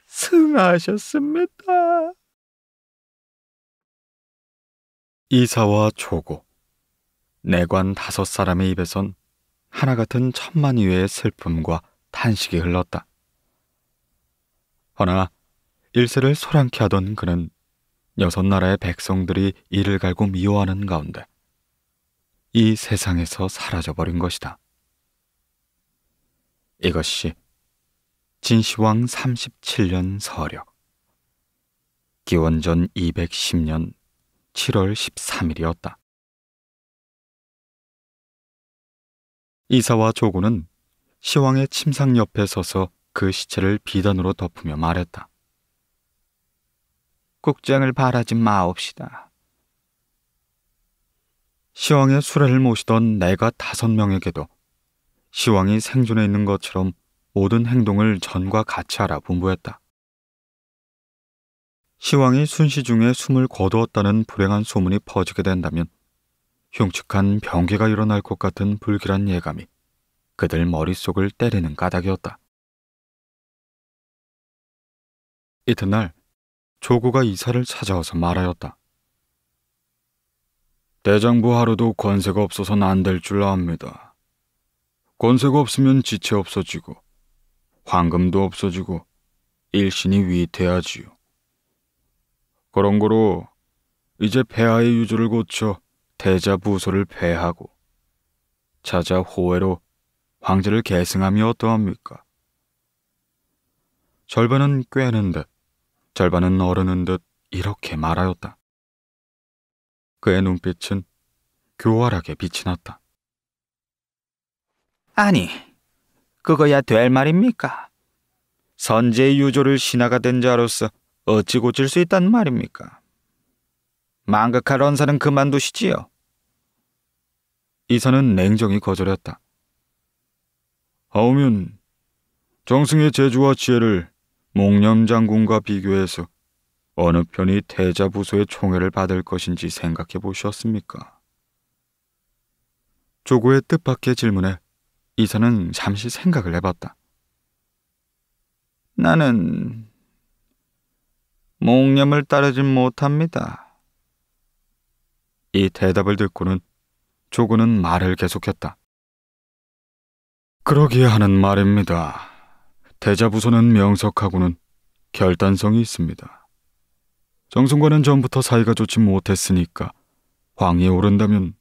승하셨습니다. 이사와 조고, 내관 다섯 사람의 입에선 하나같은 천만 이외의 슬픔과 탄식이 흘렀다. 허나 일세를 소란케 하던 그는 여섯 나라의 백성들이 이를 갈고 미워하는 가운데 이 세상에서 사라져버린 것이다. 이것이 진시황 37년 서력 기원전 210년 7월 13일이었다. 이사와 조구는 시황의 침상 옆에 서서 그 시체를 비단으로 덮으며 말했다. 국장을 바라지 마옵시다. 시황의 수레를 모시던 내가 다섯 명에게도 시황이 생존해 있는 것처럼 모든 행동을 전과 같이 하라 분부했다. 시황이 순시 중에 숨을 거두었다는 불행한 소문이 퍼지게 된다면 흉측한 병기가 일어날 것 같은 불길한 예감이 그들 머릿속을 때리는 까닭이었다. 이튿날 조구가 이사를 찾아와서 말하였다. 대장부 하루도 권세가 없어서는 안 될 줄 압니다. 권세가 없으면 지체 없어지고 황금도 없어지고 일신이 위태하지요. 그런 거로 이제 폐하의 유주를 고쳐 대자부소를 패하고 자자 호외로 황제를 계승하며 어떠합니까? 절반은 꾀는 듯, 절반은 어르는 듯 이렇게 말하였다. 그의 눈빛은 교활하게 빛이 났다. 아니, 그거야 될 말입니까? 선제의 유조를 신하가 된 자로서 어찌 고칠 수 있단 말입니까? 망극할 언사는 그만두시지요. 이사는 냉정히 거절했다. 하우면 정승의 재주와 지혜를 목념 장군과 비교해서 어느 편이 태자 부소의 총애를 받을 것인지 생각해 보셨습니까? 조고의 뜻밖의 질문에 이사는 잠시 생각을 해봤다. 나는 목념을 따르진 못합니다. 이 대답을 듣고는 조구는 말을 계속했다. 그러기에 하는 말입니다. 대자부서는 명석하고는 결단성이 있습니다. 정승과는 전부터 사이가 좋지 못했으니까 황이 오른다면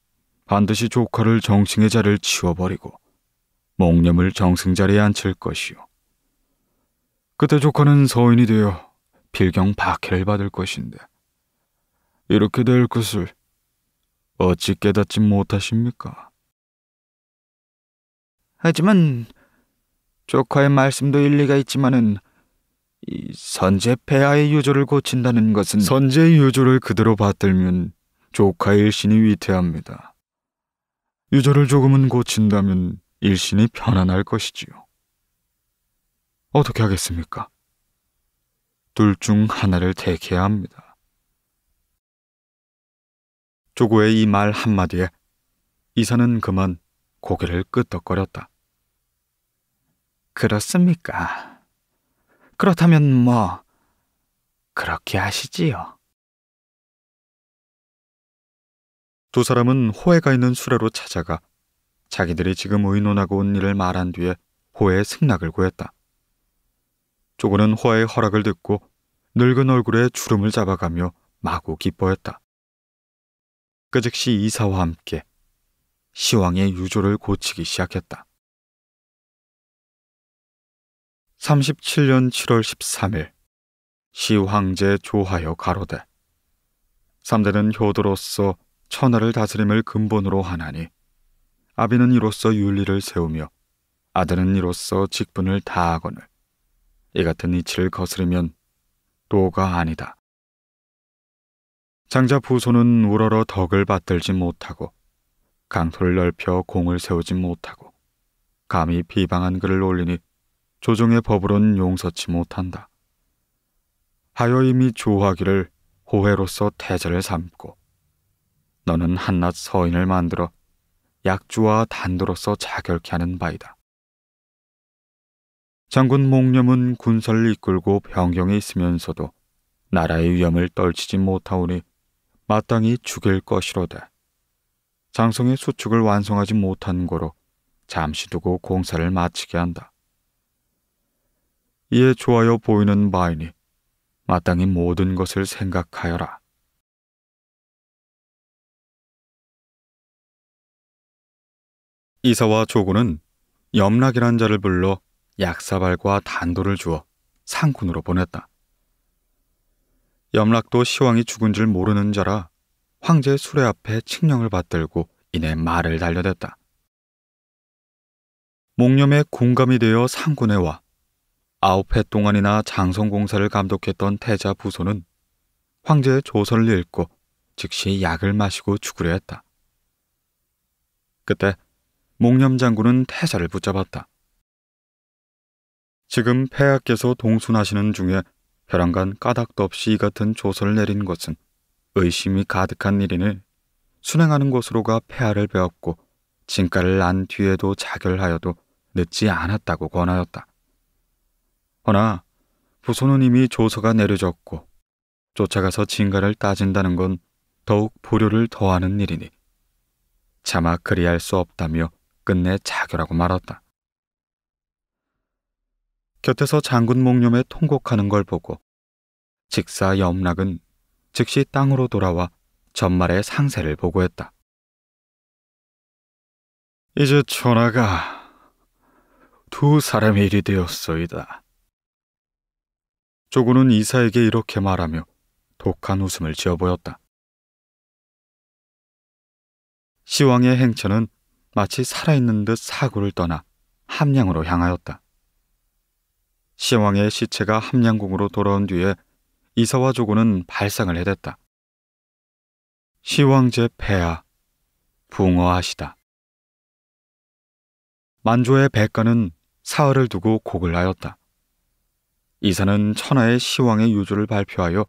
반드시 조카를 정승의 자리를 치워버리고 목념을 정승 자리에 앉힐 것이요. 그때 조카는 서인이 되어 필경 박해를 받을 것인데 이렇게 될 것을 어찌 깨닫지 못하십니까? 하지만 조카의 말씀도 일리가 있지만은 이 선제 폐하의 유조를 고친다는 것은 선제의 유조를 그대로 받들면 조카 의 일신이 위태합니다. 유조를 조금은 고친다면 일신이 편안할 것이지요. 어떻게 하겠습니까? 둘 중 하나를 택해야 합니다. 조구의 이 말 한마디에 이사는 그만 고개를 끄덕거렸다. 그렇습니까? 그렇다면 뭐 그렇게 하시지요. 두 사람은 호해가 있는 수레로 찾아가 자기들이 지금 의논하고 온 일을 말한 뒤에 호해의 승낙을 구했다. 조구는 호해의 허락을 듣고 늙은 얼굴에 주름을 잡아가며 마구 기뻐했다. 그 즉시 이사와 함께 시황의 유조를 고치기 시작했다. 37년 7월 13일 시황제 조하여 가로되 3대는 효도로서 천하를 다스림을 근본으로 하나니 아비는 이로써 윤리를 세우며 아들은 이로써 직분을 다하거늘 이 같은 이치를 거스르면 도가 아니다. 장자 부소는 우러러 덕을 받들지 못하고 강토를 넓혀 공을 세우지 못하고 감히 비방한 글을 올리니 조정의 법으론 용서치 못한다. 하여 이미 조화기를 호해로서 태제를 삼고 너는 한낱 서인을 만들어 약주와 단도로서 자결케 하는 바이다. 장군 목념은 군사를 이끌고 병경에 있으면서도 나라의 위험을 떨치지 못하오니 마땅히 죽일 것이로다. 장성의 수축을 완성하지 못한 고로 잠시 두고 공사를 마치게 한다. 이에 좋아요 보이는 마인이 마땅히 모든 것을 생각하여라. 이사와 조고는 염락이란 자를 불러 약사발과 단도를 주어 상군으로 보냈다. 염락도 시황이 죽은 줄 모르는 자라 황제 수레 앞에 칙령을 받들고 이내 말을 달려댔다. 목념에 공감이 되어 상군에 와 아홉 해 동안이나 장성공사를 감독했던 태자 부소는 황제의 조서를 읽고 즉시 약을 마시고 죽으려 했다. 그때 목념 장군은 태자를 붙잡았다. 지금 폐하께서 동순하시는 중에 혈안간 까닭도 없이 이 같은 조서를 내린 것은 의심이 가득한 일인을 순행하는 것으로가 폐하를 배웠고 진가를 안 뒤에도 자결하여도 늦지 않았다고 권하였다. 허나 부소는 이미 조서가 내려졌고 쫓아가서 진가를 따진다는 건 더욱 보료를 더하는 일이니 차마 그리할 수 없다며 끝내 자결하고 말았다. 곁에서 장군 목념에 통곡하는 걸 보고 직사 염락은 즉시 땅으로 돌아와 전말의 상세를 보고했다. 이제 전하가 두 사람의 일이 되었소이다. 조구는 이사에게 이렇게 말하며 독한 웃음을 지어 보였다. 시왕의 행천은 마치 살아있는 듯 사구를 떠나 함량으로 향하였다. 시왕의 시체가 함양궁으로 돌아온 뒤에 이사와 조고는 발상을 해댔다. 시왕제 폐하, 붕어하시다. 만조의 백가는 사흘을 두고 곡을 하였다. 이사는 천하의 시왕의 유조를 발표하여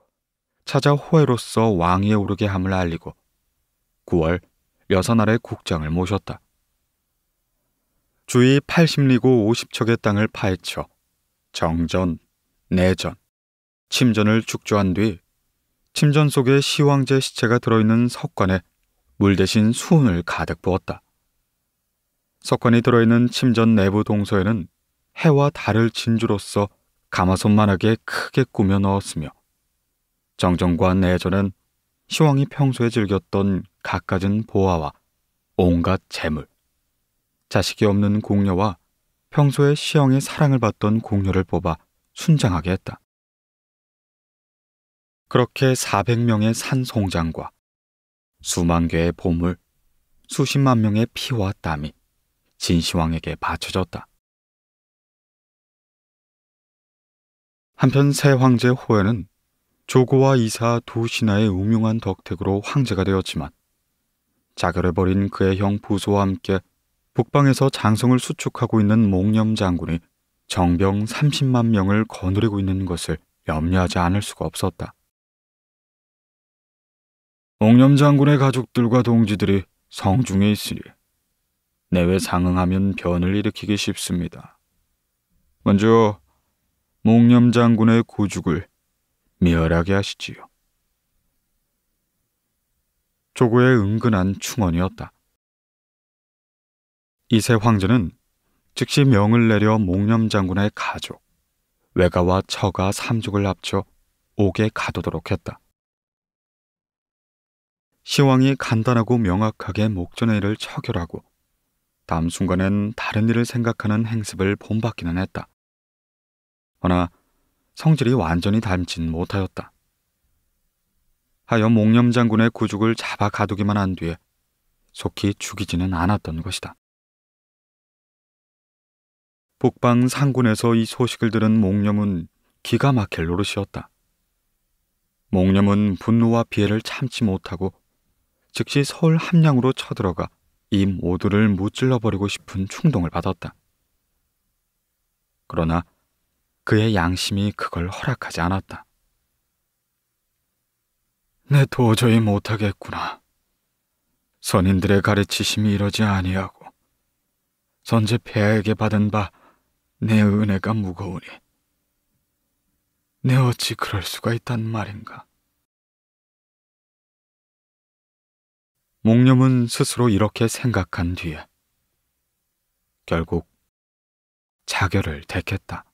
찾아 호해로서 왕위에 오르게 함을 알리고 9월 여사나의 국장을 모셨다. 주위 80리고 50척의 땅을 파헤쳐 정전, 내전, 침전을 축조한 뒤 침전 속에 시황제 시체가 들어있는 석관에 물 대신 수은을 가득 부었다. 석관이 들어있는 침전 내부 동서에는 해와 달을 진주로써 가마솥만하게 크게 꾸며 넣었으며 정전과 내전은 시황이 평소에 즐겼던 갖가진 보화와 온갖 재물, 자식이 없는 공녀와 평소에 시영의 사랑을 받던 공녀를 뽑아 순장하게 했다. 그렇게 400명의 산송장과 수만 개의 보물, 수십만 명의 피와 땀이 진시황에게 바쳐졌다. 한편 새 황제 호에는 조고와 이사 두 신하의 우명한 덕택으로 황제가 되었지만 자결해버린 그의 형 부소와 함께 북방에서 장성을 수축하고 있는 몽념 장군이 정병 30만 명을 거느리고 있는 것을 염려하지 않을 수가 없었다. 몽념 장군의 가족들과 동지들이 성중에 있으니 내외 상응하면 변을 일으키기 쉽습니다. 먼저 몽념 장군의 고죽을 미열하게 하시지요. 조고의 은근한 충언이었다. 이세 황제는 즉시 명을 내려 목념 장군의 가족, 외가와 처가 삼족을 합쳐 옥에 가두도록 했다. 시황이 간단하고 명확하게 목전의 일을 처결하고 다음 순간엔 다른 일을 생각하는 행습을 본받기는 했다. 허나 성질이 완전히 닮진 못하였다. 하여 목념 장군의 구죽을 잡아 가두기만 한 뒤에 속히 죽이지는 않았던 것이다. 북방 상군에서 이 소식을 들은 목념은 기가 막힐 노릇이었다. 목념은 분노와 피해를 참지 못하고 즉시 서울 함양으로 쳐들어가 이모두를 무찔러 버리고 싶은 충동을 받았다. 그러나 그의 양심이 그걸 허락하지 않았다. 내 도저히 못하겠구나. 선인들의 가르치심이 이러지 아니하고 선제 폐하에게 받은 바내 은혜가 무거우니 내 어찌 그럴 수가 있단 말인가. 목념은 스스로 이렇게 생각한 뒤에 결국 자결을 택했다.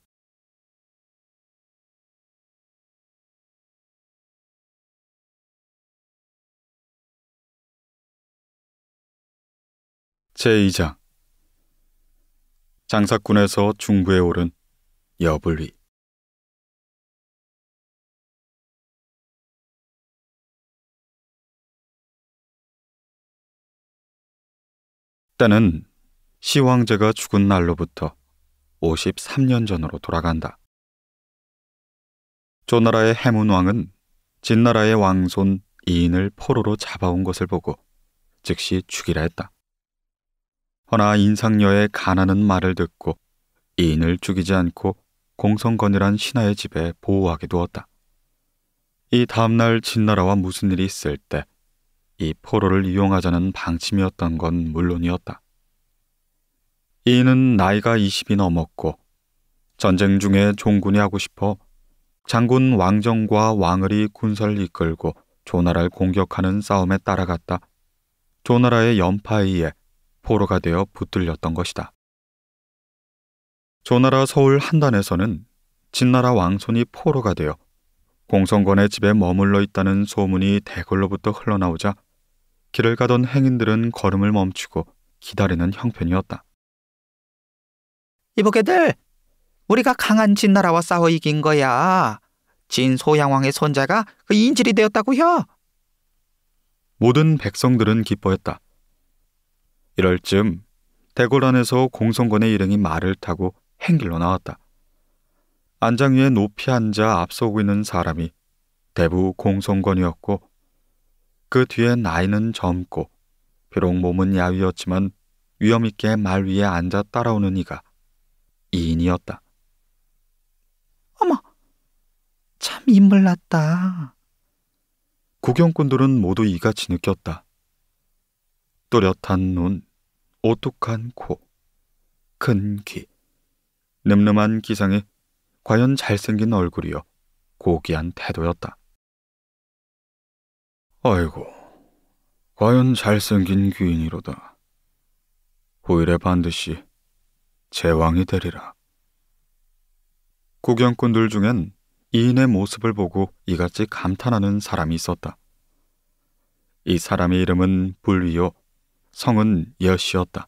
제2장 장사꾼에서 중부에 오른 여불리 때는 시황제가 죽은 날로부터 53년 전으로 돌아간다. 조나라의 해문왕은 진나라의 왕손 이인을 포로로 잡아온 것을 보고 즉시 죽이라 했다. 허나 인상녀의 가난한 말을 듣고 이인을 죽이지 않고 공성건이란 신하의 집에 보호하게 두었다. 이 다음날 진나라와 무슨 일이 있을 때 이 포로를 이용하자는 방침이었던 건 물론이었다. 이인은 나이가 20이 넘었고 전쟁 중에 종군이 하고 싶어 장군 왕정과 왕을이 군사를 이끌고 조나라를 공격하는 싸움에 따라갔다. 조나라의 연파에 의해 포로가 되어 붙들렸던 것이다. 조나라 서울 한단에서는 진나라 왕손이 포로가 되어 공성권의 집에 머물러 있다는 소문이 대궐로부터 흘러나오자 길을 가던 행인들은 걸음을 멈추고 기다리는 형편이었다. 이보게들, 우리가 강한 진나라와 싸워 이긴 거야. 진소양왕의 손자가 그 인질이 되었다고요. 모든 백성들은 기뻐했다. 이럴 쯤대골안에서공성건의 일행이 말을 타고 행길로 나왔다. 안장 위에 높이 앉아 앞서고 있는 사람이 대부 공성건이었고그 뒤에 나이는 젊고 비록 몸은 야위였지만 위험 있게 말 위에 앉아 따라오는 이가 이인이었다. 어머, 참 인물 났다. 구경꾼들은 모두 이같이 느꼈다. 또렷한 눈, 오똑한 코, 큰 귀, 늠름한 기상에 과연 잘생긴 얼굴이요 고귀한 태도였다. 아이고, 과연 잘생긴 귀인이로다. 후일에 반드시 제왕이 되리라. 구경꾼들 중엔 이인의 모습을 보고 이같이 감탄하는 사람이 있었다. 이 사람의 이름은 불위요 성은 여시였다.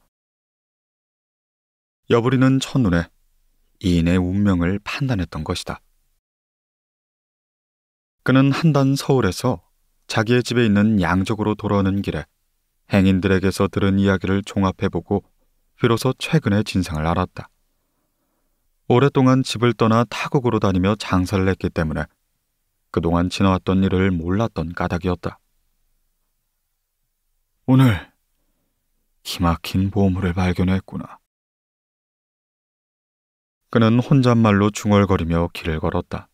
여부리는 첫눈에 이인의 운명을 판단했던 것이다. 그는 한단 서울에서 자기의 집에 있는 양적으로 돌아오는 길에 행인들에게서 들은 이야기를 종합해보고 비로소 최근의 진상을 알았다. 오랫동안 집을 떠나 타국으로 다니며 장사를 했기 때문에 그동안 지나왔던 일을 몰랐던 까닭이었다. 오늘 기막힌 보물을 발견했구나. 그는 혼잣말로 중얼거리며 길을 걸었다.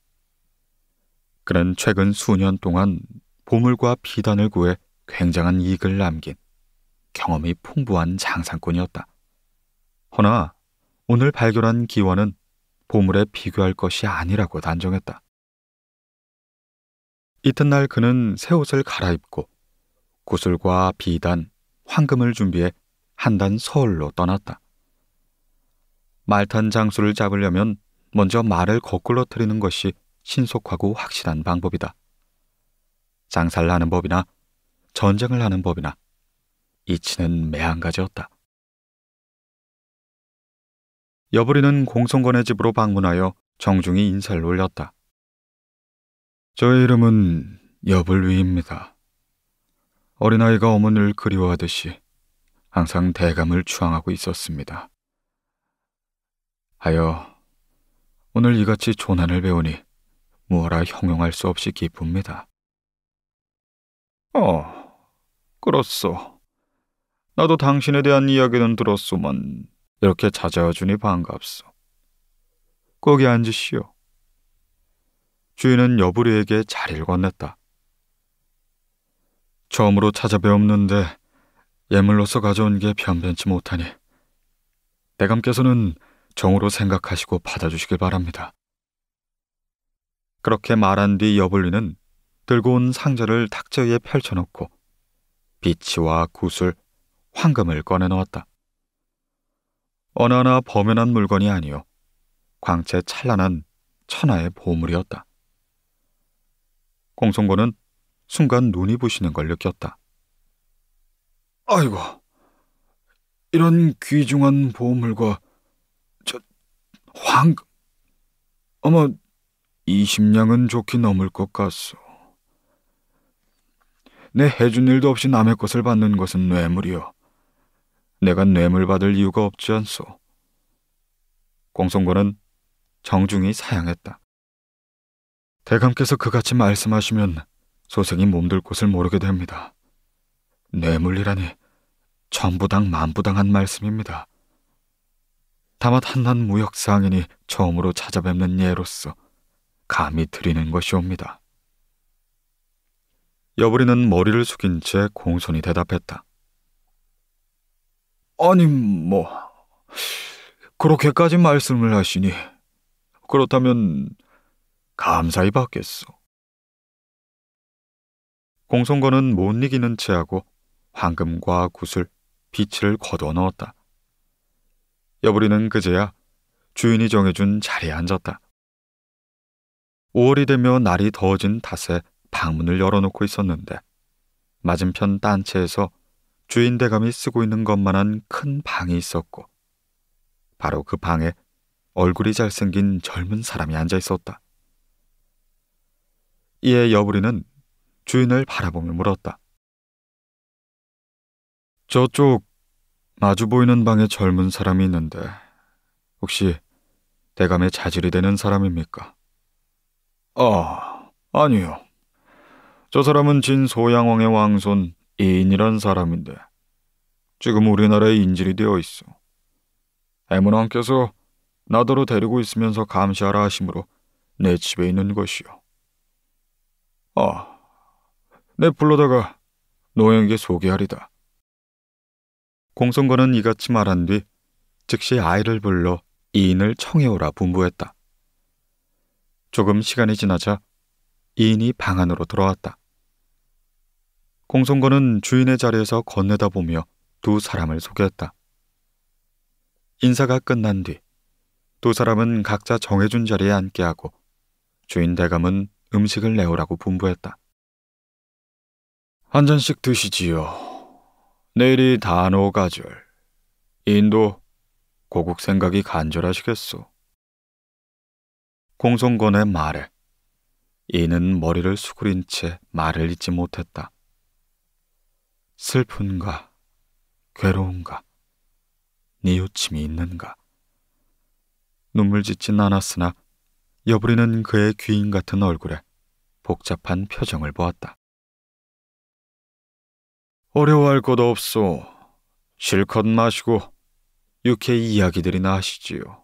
그는 최근 수년 동안 보물과 비단을 구해 굉장한 이익을 남긴 경험이 풍부한 장상꾼이었다. 허나 오늘 발견한 기원은 보물에 비교할 것이 아니라고 단정했다. 이튿날 그는 새 옷을 갈아입고 구슬과 비단, 황금을 준비해 한단 서울로 떠났다. 말탄 장수를 잡으려면 먼저 말을 거꾸로 틀리는 것이 신속하고 확실한 방법이다. 장사를 하는 법이나 전쟁을 하는 법이나 이치는 매한가지였다. 여부리는 공성건의 집으로 방문하여 정중히 인사를 올렸다. 저의 이름은 여불위입니다. 어린아이가 어머니를 그리워하듯이 항상 대감을 추앙하고 있었습니다. 하여 오늘 이같이 조난을 배우니 무어라 형용할 수 없이 기쁩니다. 어, 그렇소. 나도 당신에 대한 이야기는 들었소만 이렇게 찾아와 주니 반갑소. 거기 앉으시오. 주인은 여부리에게 자리를 건넸다. 처음으로 찾아뵈었는데 예물로서 가져온 게 변변치 못하니 대감께서는 정으로 생각하시고 받아주시길 바랍니다. 그렇게 말한 뒤 여블리는 들고 온 상자를 탁자 위에 펼쳐놓고 비치와 구슬, 황금을 꺼내 놓았다 어느 하나 범연한 물건이 아니요 광채 찬란한 천하의 보물이었다. 공성고는 순간 눈이 부시는 걸 느꼈다. 아이고, 이런 귀중한 보물과 저 황... 아마 20냥은 좋게 넘을 것 같소. 내 해준 일도 없이 남의 것을 받는 것은 뇌물이요. 내가 뇌물 받을 이유가 없지 않소. 공성권은 정중히 사양했다. 대감께서 그같이 말씀하시면 소생이 몸 둘 곳을 모르게 됩니다. 뇌물이라니 전부당 만부당한 말씀입니다. 다만 한낱 무역상인이 처음으로 찾아뵙는 예로서 감히 드리는 것이옵니다. 여부리는 머리를 숙인 채 공손히 대답했다. 아니 뭐 그렇게까지 말씀을 하시니 그렇다면 감사히 받겠소. 공선거는 못 이기는 체하고 황금과 구슬, 빛을 걷어 넣었다. 여부리는 그제야 주인이 정해준 자리에 앉았다. 5월이 되며 날이 더워진 탓에 방문을 열어놓고 있었는데 맞은편 딴채에서 주인 대감이 쓰고 있는 것만한 큰 방이 있었고 바로 그 방에 얼굴이 잘생긴 젊은 사람이 앉아 있었다. 이에 여부리는 주인을 바라보며 물었다. 저쪽 마주 보이는 방에 젊은 사람이 있는데 혹시 대감의 자질이 되는 사람입니까? 아, 아니요. 저 사람은 진소양왕의 왕손 이인이란 사람인데 지금 우리나라에 인질이 되어 있어. 애문왕께서 나더러 데리고 있으면서 감시하라 하심으로 내 집에 있는 것이요. 아, 내 불러다가 노영에게 소개하리다. 공성거는 이같이 말한 뒤 즉시 아이를 불러 이인을 청해오라 분부했다. 조금 시간이 지나자 이인이 방 안으로 들어왔다. 공성거는 주인의 자리에서 건네다보며 두 사람을 소개했다. 인사가 끝난 뒤 두 사람은 각자 정해준 자리에 앉게 하고 주인 대감은 음식을 내오라고 분부했다. 한 잔씩 드시지요. 내일이 단오가절. 인도 고국 생각이 간절하시겠소. 공성건의 말에 이는 머리를 수그린 채 말을 잇지 못했다. 슬픈가, 괴로운가, 니우침이 있는가. 눈물 짓진 않았으나 여부리는 그의 귀인 같은 얼굴에 복잡한 표정을 보았다. 어려워할 것 없소. 실컷 마시고 유쾌히 이야기들이나 하시지요.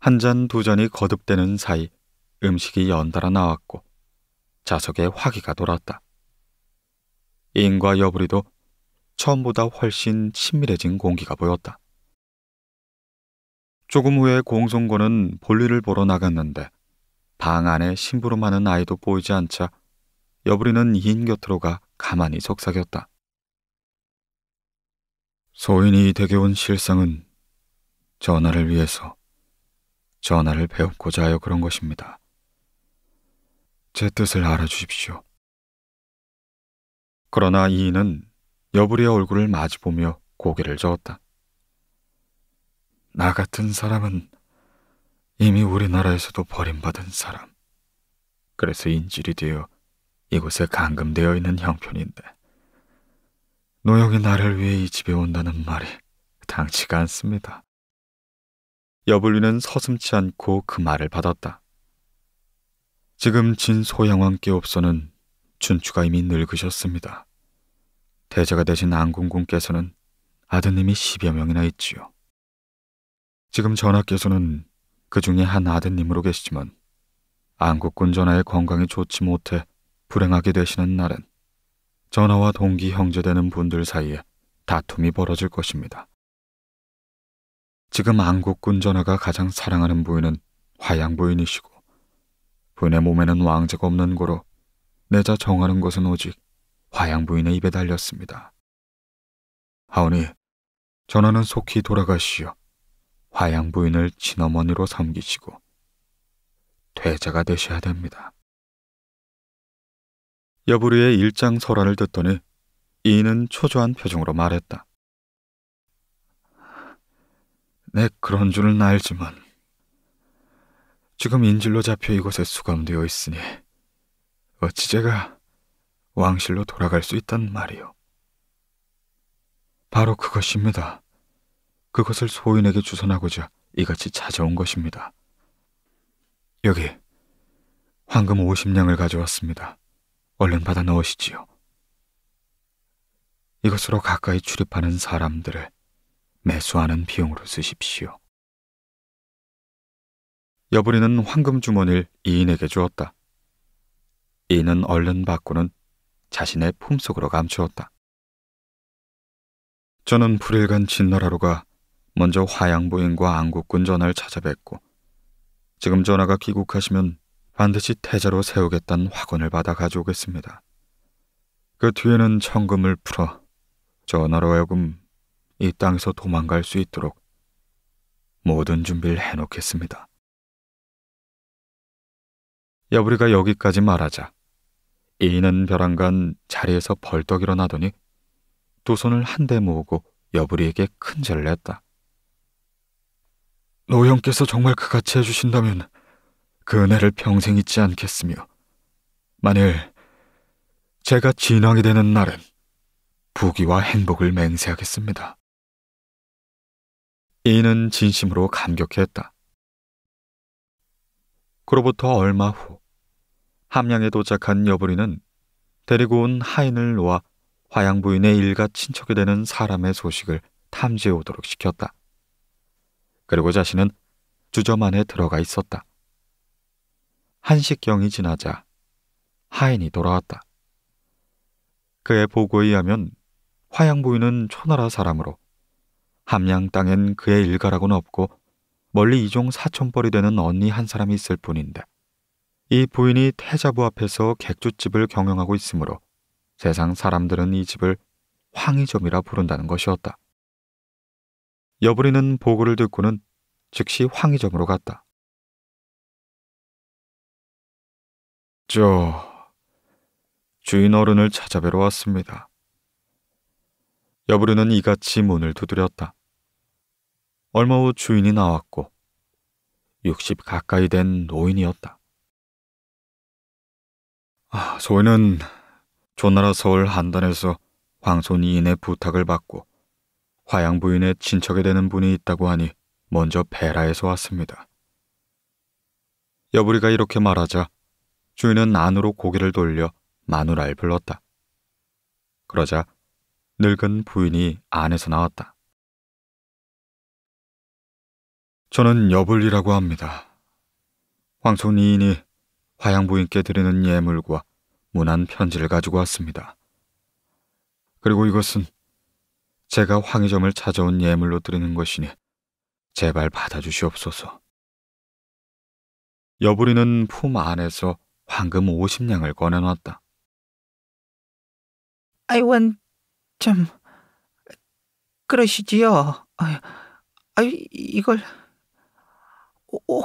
한 잔, 두 잔이 거듭되는 사이 음식이 연달아 나왔고 자석에 화기가 돌았다. 인과 여부리도 처음보다 훨씬 친밀해진 공기가 보였다. 조금 후에 공송고는 볼일을 보러 나갔는데 방 안에 심부름하는 아이도 보이지 않자 여부리는 인 곁으로 가 가만히 속삭였다. 소인이 되게온 실상은 전화를 위해서 전화를 배우고자 하여 그런 것입니다. 제 뜻을 알아주십시오. 그러나 이인은 여부리의 얼굴을 마주보며 고개를 저었다. 나 같은 사람은 이미 우리나라에서도 버림받은 사람. 그래서 인질이 되어 이곳에 감금되어 있는 형편인데 노영이 나를 위해 이 집에 온다는 말이 당치가 않습니다. 여불리는 서슴치 않고 그 말을 받았다. 지금 진소양왕 께없어는 춘추가 이미 늙으셨습니다. 대제가 되신 안궁궁께서는 아드님이 십여 명이나 있지요. 지금 전하께서는 그 중에 한 아드님으로 계시지만 안국군 전하의 건강이 좋지 못해 불행하게 되시는 날엔 전하와 동기 형제되는 분들 사이에 다툼이 벌어질 것입니다. 지금 안국군 전하가 가장 사랑하는 부인은 화양 부인이시고 분의 몸에는 왕자가 없는 고로 내자 정하는 것은 오직 화양 부인의 입에 달렸습니다. 하오니 전하는 속히 돌아가시어 화양 부인을 친어머니로 섬기시고 퇴자가 되셔야 됩니다. 여부르의 일장 설화를 듣더니 이인은 초조한 표정으로 말했다. 내 그런 줄은 알지만 지금 인질로 잡혀 이곳에 수감되어 있으니 어찌 제가 왕실로 돌아갈 수 있단 말이오. 바로 그것입니다. 그것을 소인에게 주선하고자 이같이 찾아온 것입니다. 여기 황금 50냥을 가져왔습니다. 얼른 받아 넣으시지요. 이것으로 가까이 출입하는 사람들을 매수하는 비용으로 쓰십시오. 여부리는 황금 주머니를 이인에게 주었다. 이인은 얼른 받고는 자신의 품속으로 감추었다. 저는 불일간 진나라로가 먼저 화양부인과 안국군 전화를 찾아뵙고 지금 전화가 귀국하시면 반드시 태자로 세우겠다는 확언을 받아 가져오겠습니다. 그 뒤에는 천금을 풀어 전화로 하여금 이 땅에서 도망갈 수 있도록 모든 준비를 해놓겠습니다. 여부리가 여기까지 말하자 이인은 벼랑간 자리에서 벌떡 일어나더니 두 손을 한 대 모으고 여부리에게 큰 절을 했다. 노형께서 정말 그같이 해주신다면 그 은혜를 평생 잊지 않겠으며 만일 제가 진왕이 되는 날엔 부귀와 행복을 맹세하겠습니다. 이는 진심으로 감격했다. 그로부터 얼마 후 함양에 도착한 여부리는 데리고 온 하인을 놓아 화양 부인의 일가 친척이 되는 사람의 소식을 탐지해 오도록 시켰다. 그리고 자신은 주점 안에 들어가 있었다. 한식경이 지나자 하인이 돌아왔다. 그의 보고에 의하면 화양부인은 초나라 사람으로 함양 땅엔 그의 일가라고는 없고 멀리 이종 사촌벌이 되는 언니 한 사람이 있을 뿐인데 이 부인이 태자부 앞에서 객주집을 경영하고 있으므로 세상 사람들은 이 집을 황의점이라 부른다는 것이었다. 여부리는 보고를 듣고는 즉시 황의점으로 갔다. 저 주인 어른을 찾아뵈러 왔습니다. 여부르는 이같이 문을 두드렸다. 얼마 후 주인이 나왔고 60 가까이 된 노인이었다. 아, 소인은 조나라 서울 한단에서 황손이인의 부탁을 받고 화양 부인의 친척이 되는 분이 있다고 하니 먼저 베라에서 왔습니다. 여부리가 이렇게 말하자 주인은 안으로 고개를 돌려 마누라를 불렀다. 그러자 늙은 부인이 안에서 나왔다. 저는 여불리라고 합니다. 황소니인이 화양 부인께 드리는 예물과 문안 편지를 가지고 왔습니다. 그리고 이것은 제가 황의점을 찾아온 예물로 드리는 것이니 제발 받아주시옵소서. 여부리는 품 안에서 황금 50냥을 꺼내놨다. 아이원 참 그러시지요. 아유, 아, 이걸 오,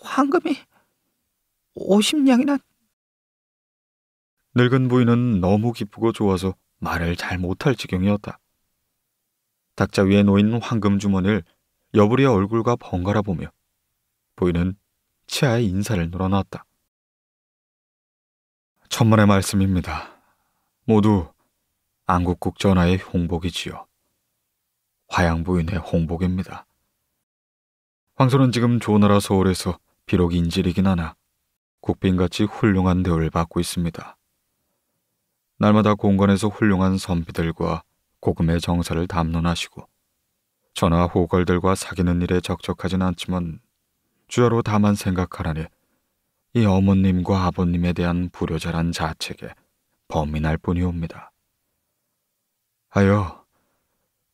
황금이 50냥이나 늙은 부인은 너무 기쁘고 좋아서 말을 잘 못할 지경이었다. 탁자 위에 놓인 황금 주머니를 여부리의 얼굴과 번갈아 보며 부인은 치아에 인사를 늘어놨다. 천만의 말씀입니다. 모두 안국국 전하의 홍복이지요. 화양부인의 홍복입니다. 황소는 지금 조나라 서울에서 비록 인질이긴 하나 국빈같이 훌륭한 대우를 받고 있습니다. 날마다 공관에서 훌륭한 선비들과 고금의 정사를 담론하시고 전하 호걸들과 사귀는 일에 적적하진 않지만 주야로 다만 생각하라니 이 어머님과 아버님에 대한 불효자란 자책에 범인할 뿐이옵니다. 하여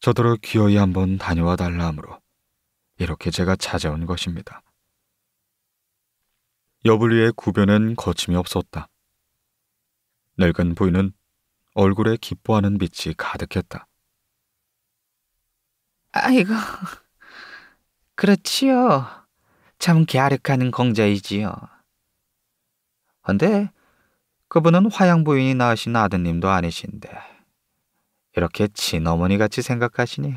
저더러 기어이 한번 다녀와 달라 함으로 이렇게 제가 찾아온 것입니다. 여불리의 구변엔 거침이 없었다. 늙은 부인은 얼굴에 기뻐하는 빛이 가득했다. 아이고, 그렇지요. 참 갸륵하는 공자이지요. 근데 그분은 화양 부인이 낳으신 아드님도 아니신데 이렇게 친어머니 같이 생각하시니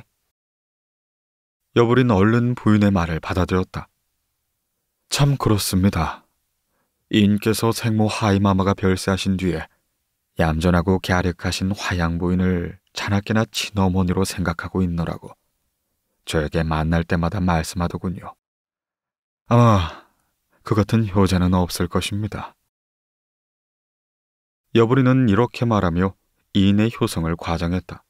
여부린 얼른 부인의 말을 받아들였다. 참 그렇습니다. 인께서 생모 하이마마가 별세하신 뒤에 얌전하고 갸륵하신 화양 부인을 자나깨나 친어머니로 생각하고 있노라고 저에게 만날 때마다 말씀하더군요. 아마 그 같은 효자는 없을 것입니다. 여부리는 이렇게 말하며 이인의 효성을 과장했다.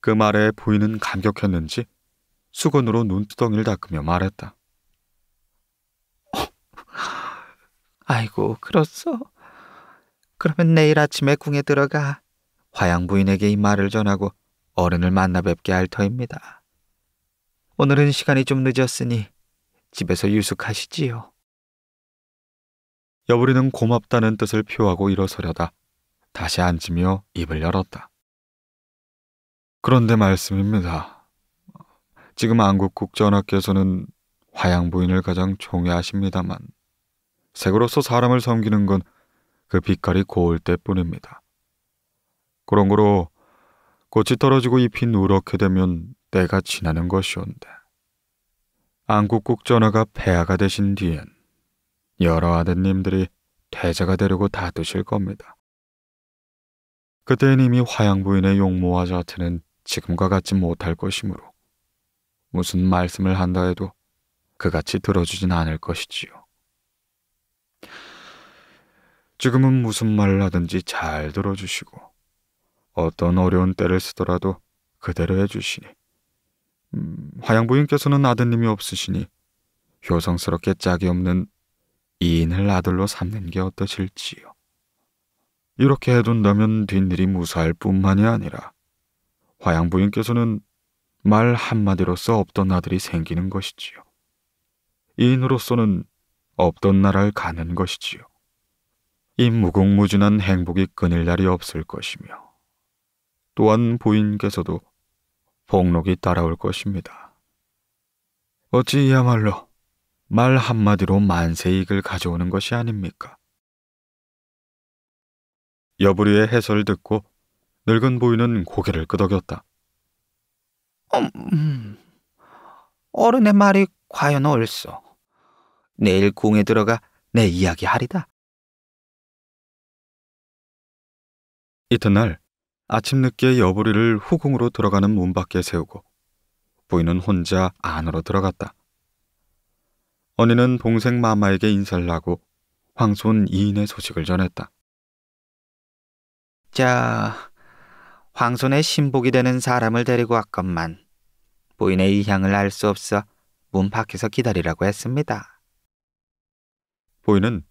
그 말에 보이는 감격했는지 수건으로 눈두덩이를 닦으며 말했다. 어? 아이고, 그렇소. 그러면 내일 아침에 궁에 들어가 화양 부인에게 이 말을 전하고 어른을 만나 뵙게 할 터입니다. 오늘은 시간이 좀 늦었으니 집에서 유숙하시지요. 여부리는 고맙다는 뜻을 표하고 일어서려다 다시 앉으며 입을 열었다. 그런데 말씀입니다. 지금 안국국 전하께서는 화양 부인을 가장 총애하십니다만 색으로서 사람을 섬기는 건 그 빛깔이 고울 때뿐입니다. 그러므로 꽃이 떨어지고 잎이 누렇게 되면 때가 지나는 것이온데 안국국 전하가 폐하가 되신 뒤엔 여러 아드님들이 대자가 되려고 다투실 겁니다. 그때는 이미 화양 부인의 용모와 자태는 지금과 같지 못할 것이므로 무슨 말씀을 한다 해도 그같이 들어주진 않을 것이지요. 지금은 무슨 말을 하든지 잘 들어주시고 어떤 어려운 때를 쓰더라도 그대로 해주시니 음, 화양 부인께서는 아드님이 없으시니 효성스럽게 짝이 없는 이인을 아들로 삼는 게 어떠실지요. 이렇게 해둔다면 뒷일이 무사할 뿐만이 아니라 화양 부인께서는 말한마디로서 없던 아들이 생기는 것이지요. 이인으로서는 없던 나라를 가는 것이지요. 이 무궁무진한 행복이 끊일 날이 없을 것이며 또한 부인께서도 복록이 따라올 것입니다. 어찌이야말로 말 한마디로 만세익을 가져오는 것이 아닙니까? 여부리의 해설을 듣고 늙은 보이는 고개를 끄덕였다. 어, 음. 어른의 말이 과연 옳소. 내일 궁에 들어가 내 이야기하리다. 이튿날 아침 늦게 여부리를 후궁으로 들어가는 문 밖에 세우고 부인은 혼자 안으로 들어갔다. 언니는 동생 마마에게 인사를 하고 황손 이인의 소식을 전했다. 자, 황손의 신복이 되는 사람을 데리고 왔건만 부인의 이향을알 수 없어 문 밖에서 기다리라고 했습니다. 부인은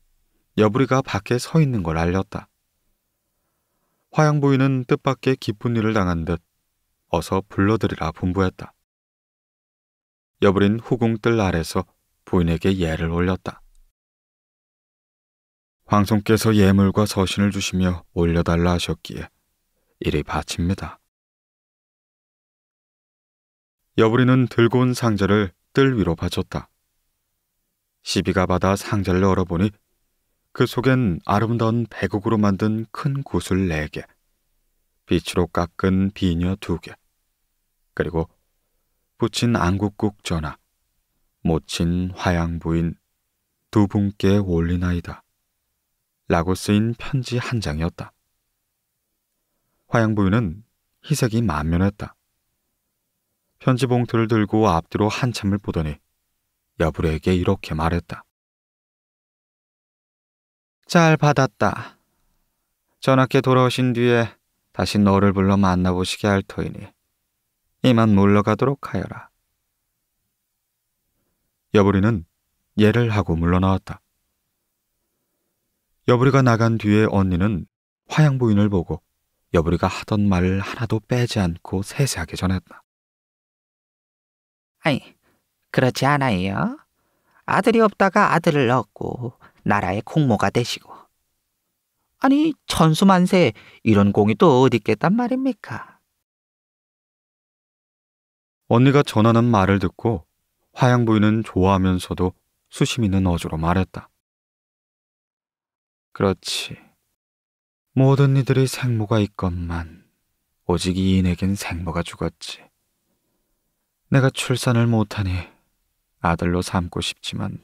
여부리가 밖에 서 있는 걸 알렸다. 화양 부인은 뜻밖의 기쁜 일을 당한 듯 어서 불러들이라 분부했다. 여부린 후궁뜰 아래서 부인에게 예를 올렸다. 황송께서 예물과 서신을 주시며 올려달라 하셨기에 이리 바칩니다. 여부리는 들고 온 상자를 뜰 위로 바쳤다 시비가 받아 상자를 열어보니 그 속엔 아름다운 백옥으로 만든 큰 구슬 네 개, 빛으로 깎은 비녀 두 개, 그리고 붙인 안국국 전화, 모친 화양부인 두 분께 올리나이다. 라고 쓰인 편지 한 장이었다. 화양부인은 희색이 만면했다. 편지 봉투를 들고 앞뒤로 한참을 보더니 여부에게 이렇게 말했다. 잘 받았다. 전학께 돌아오신 뒤에 다시 너를 불러 만나보시게 할 터이니 이만 물러가도록 하여라. 여부리는 예를 하고 물러나왔다. 여부리가 나간 뒤에 언니는 화양 부인을 보고 여부리가 하던 말을 하나도 빼지 않고 세세하게 전했다. 아니, 그렇지 않아요. 아들이 없다가 아들을 얻고 나라의 공모가 되시고. 아니, 천수만세 이런 공이 또 어디 있겠단 말입니까? 언니가 전하는 말을 듣고 화양 부인은 좋아하면서도 수심 있는 어조로 말했다. 그렇지. 모든 이들이 생모가 있건만 오직 이인에겐 생모가 죽었지. 내가 출산을 못하니 아들로 삼고 싶지만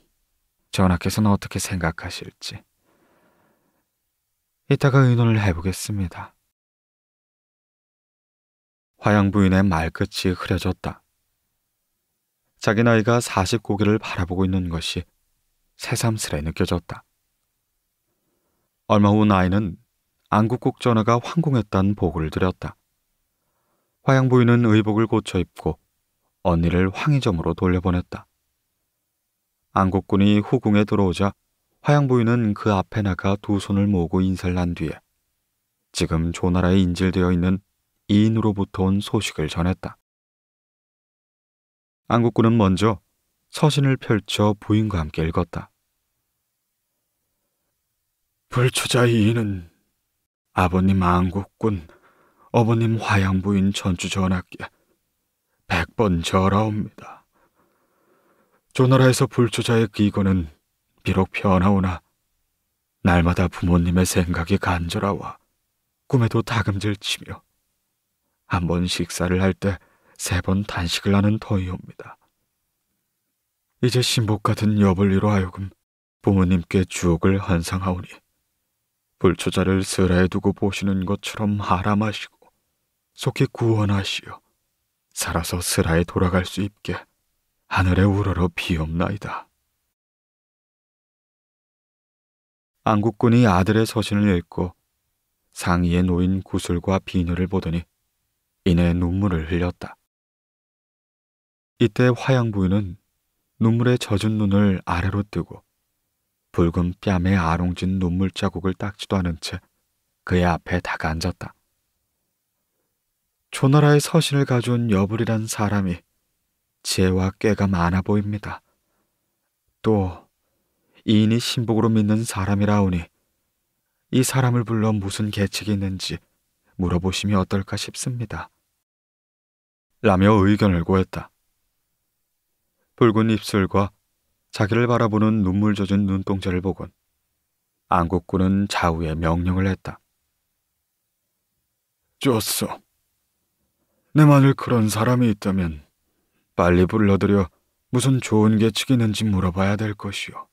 전하께서는 어떻게 생각하실지. 이따가 의논을 해보겠습니다. 화양 부인의 말끝이 흐려졌다. 자기 나이가 40고개를 바라보고 있는 것이 새삼스레 느껴졌다. 얼마 후 나이는 안국국 전하가 황공했다는 보고를 드렸다. 화양 부인은 의복을 고쳐 입고 언니를 황의점으로 돌려보냈다. 안국군이 후궁에 들어오자 화양 부인은 그 앞에 나가 두 손을 모으고 인사를 한 뒤에 지금 조나라에 인질되어 있는 이인으로부터 온 소식을 전했다. 안국군은 먼저 서신을 펼쳐 부인과 함께 읽었다. 불초자 이인은 아버님 안국군, 어머님 화양부인 전주전학께 백번 절하옵니다. 조나라에서 불초자의 기거는 비록 변하오나 날마다 부모님의 생각이 간절하와 꿈에도 다금질 치며 한번 식사를 할때 세번 단식을 하는 더이옵니다 이제 신복 같은 여블리로 하여금 부모님께 주옥을 환상하오니 불초자를 슬하에 두고 보시는 것처럼 하람하시고 속히 구원하시어 살아서 슬하에 돌아갈 수 있게 하늘에 우러러 비옵나이다. 안국군이 아들의 서신을 읽고 상의에 놓인 구슬과 비늘을 보더니 이내 눈물을 흘렸다. 이때 화양 부인은 눈물에 젖은 눈을 아래로 뜨고 붉은 뺨에 아롱진 눈물 자국을 닦지도 않은 채 그의 앞에 다가앉았다. 조나라의 서신을 가져온 여불이란 사람이 지혜와 꾀가 많아 보입니다. 또 이인이 신복으로 믿는 사람이라 오니 이 사람을 불러 무슨 계책이 있는지 물어보심이 어떨까 싶습니다. 라며 의견을 고했다. 붉은 입술과 자기를 바라보는 눈물 젖은 눈동자를 보곤 안국군은 좌우에 명령을 했다. 좋소. 내만을 그런 사람이 있다면 빨리 불러들여 무슨 좋은 계측이 있는지 물어봐야 될 것이오.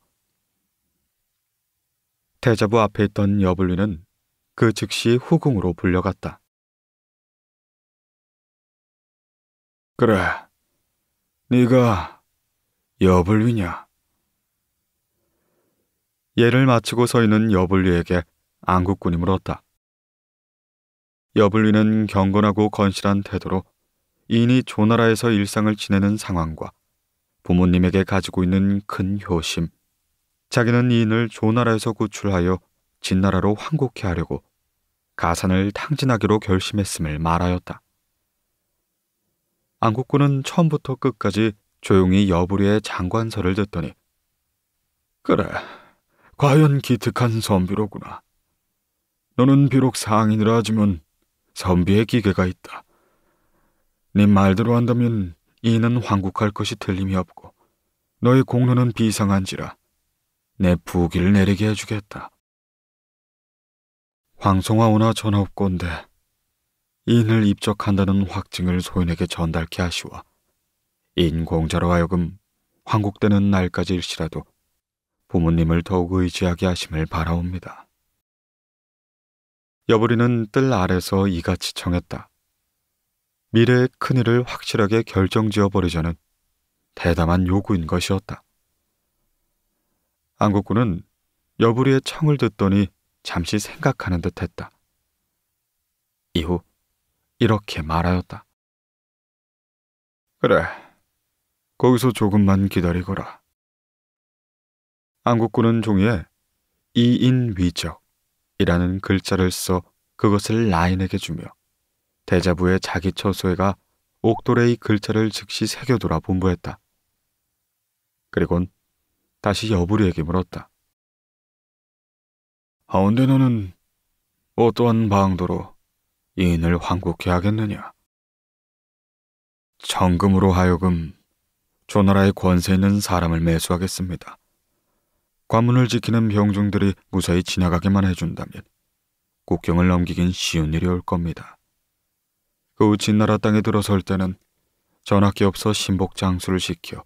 태자부 앞에 있던 여불리는 그 즉시 후궁으로 불려갔다. 그래, 네가 여불위냐? 예를 마치고 서 있는 여불위에게 안국군이 물었다. 여불위는 경건하고 건실한 태도로 이인이 조나라에서 일상을 지내는 상황과 부모님에게 가지고 있는 큰 효심, 자기는 이인을 조나라에서 구출하여 진나라로 환국해 하려고 가산을 탕진하기로 결심했음을 말하였다. 안국군은 처음부터 끝까지 조용히 여부리의 장관서를 듣더니 그래, 과연 기특한 선비로구나. 너는 비록 상인이라 하지만 선비의 기계가 있다. 네 말대로 한다면 이는 황국할 것이 틀림이 없고 너의 공로는 비상한지라 내 부기를 내리게 해주겠다. 황송아 오나 전화 없건데 인을 입적한다는 확증을 소인에게 전달케 하시와 인공자로 하여금 환국되는 날까지일시라도 부모님을 더욱 의지하게 하심을 바라옵니다. 여부리는 뜰 아래서 이같이 청했다. 미래의 큰일을 확실하게 결정지어 버리자는 대담한 요구인 것이었다. 안국군은 여부리의 청을 듣더니 잠시 생각하는 듯 했다. 이후 이렇게 말하였다. 그래, 거기서 조금만 기다리거라. 안국군은 종이에 이인위적이라는 글자를 써 그것을 라인에게 주며 대자부의 자기 처소에가 옥돌의 글자를 즉시 새겨돌아 본부했다. 그리곤 다시 여부리에게 물었다. 하운데 너는 어떠한 방도로 이인을 환국해 하겠느냐? 정금으로 하여금 조나라의 권세 있는 사람을 매수하겠습니다. 관문을 지키는 병중들이 무사히 지나가게만 해준다면 국경을 넘기긴 쉬운 일이 올 겁니다. 그 후 진나라 땅에 들어설 때는 전학기 없어 신복 장수를 시켜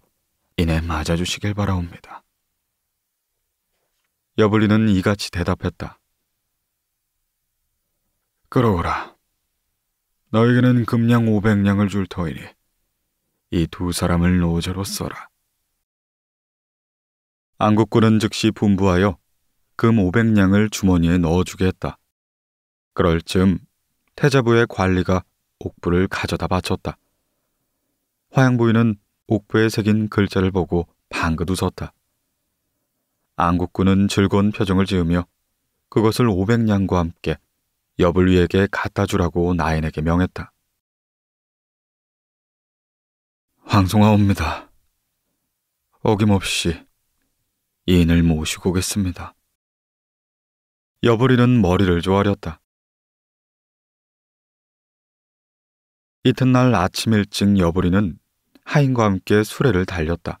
이내 맞아주시길 바라옵니다. 여블리는 이같이 대답했다. 그러오라 너에게는 금량 5 0 0냥을줄 터이니 이두 사람을 노조로 써라. 안국군은 즉시 분부하여 금 500냥을 주머니에 넣어주게 했다. 그럴 즈음 태자부의 관리가 옥부를 가져다 바쳤다. 화양부인은 옥부에 새긴 글자를 보고 방긋 웃었다. 안국군은 즐거운 표정을 지으며 그것을 500냥과 함께 여불위에게 갖다 주라고 나인에게 명했다. 방송하옵니다. 어김없이 이인을 모시고 오겠습니다. 여부리는 머리를 조아렸다. 이튿날 아침 일찍 여부리는 하인과 함께 수레를 달렸다.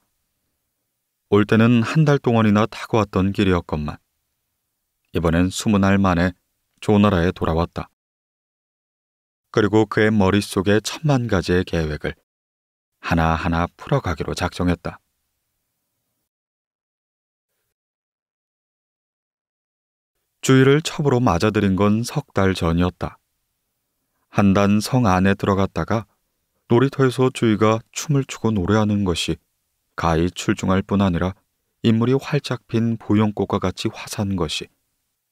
올 때는 한 달 동안이나 타고 왔던 길이었건만 이번엔 스무 날 만에 조나라에 돌아왔다. 그리고 그의 머릿속에 천만 가지의 계획을 하나하나 풀어가기로 작정했다. 주위를 첩으로 맞아들인 건 석 달 전이었다. 한 단 성 안에 들어갔다가 놀이터에서 주위가 춤을 추고 노래하는 것이 가히 출중할 뿐 아니라 인물이 활짝 핀 보용꽃과 같이 화산 것이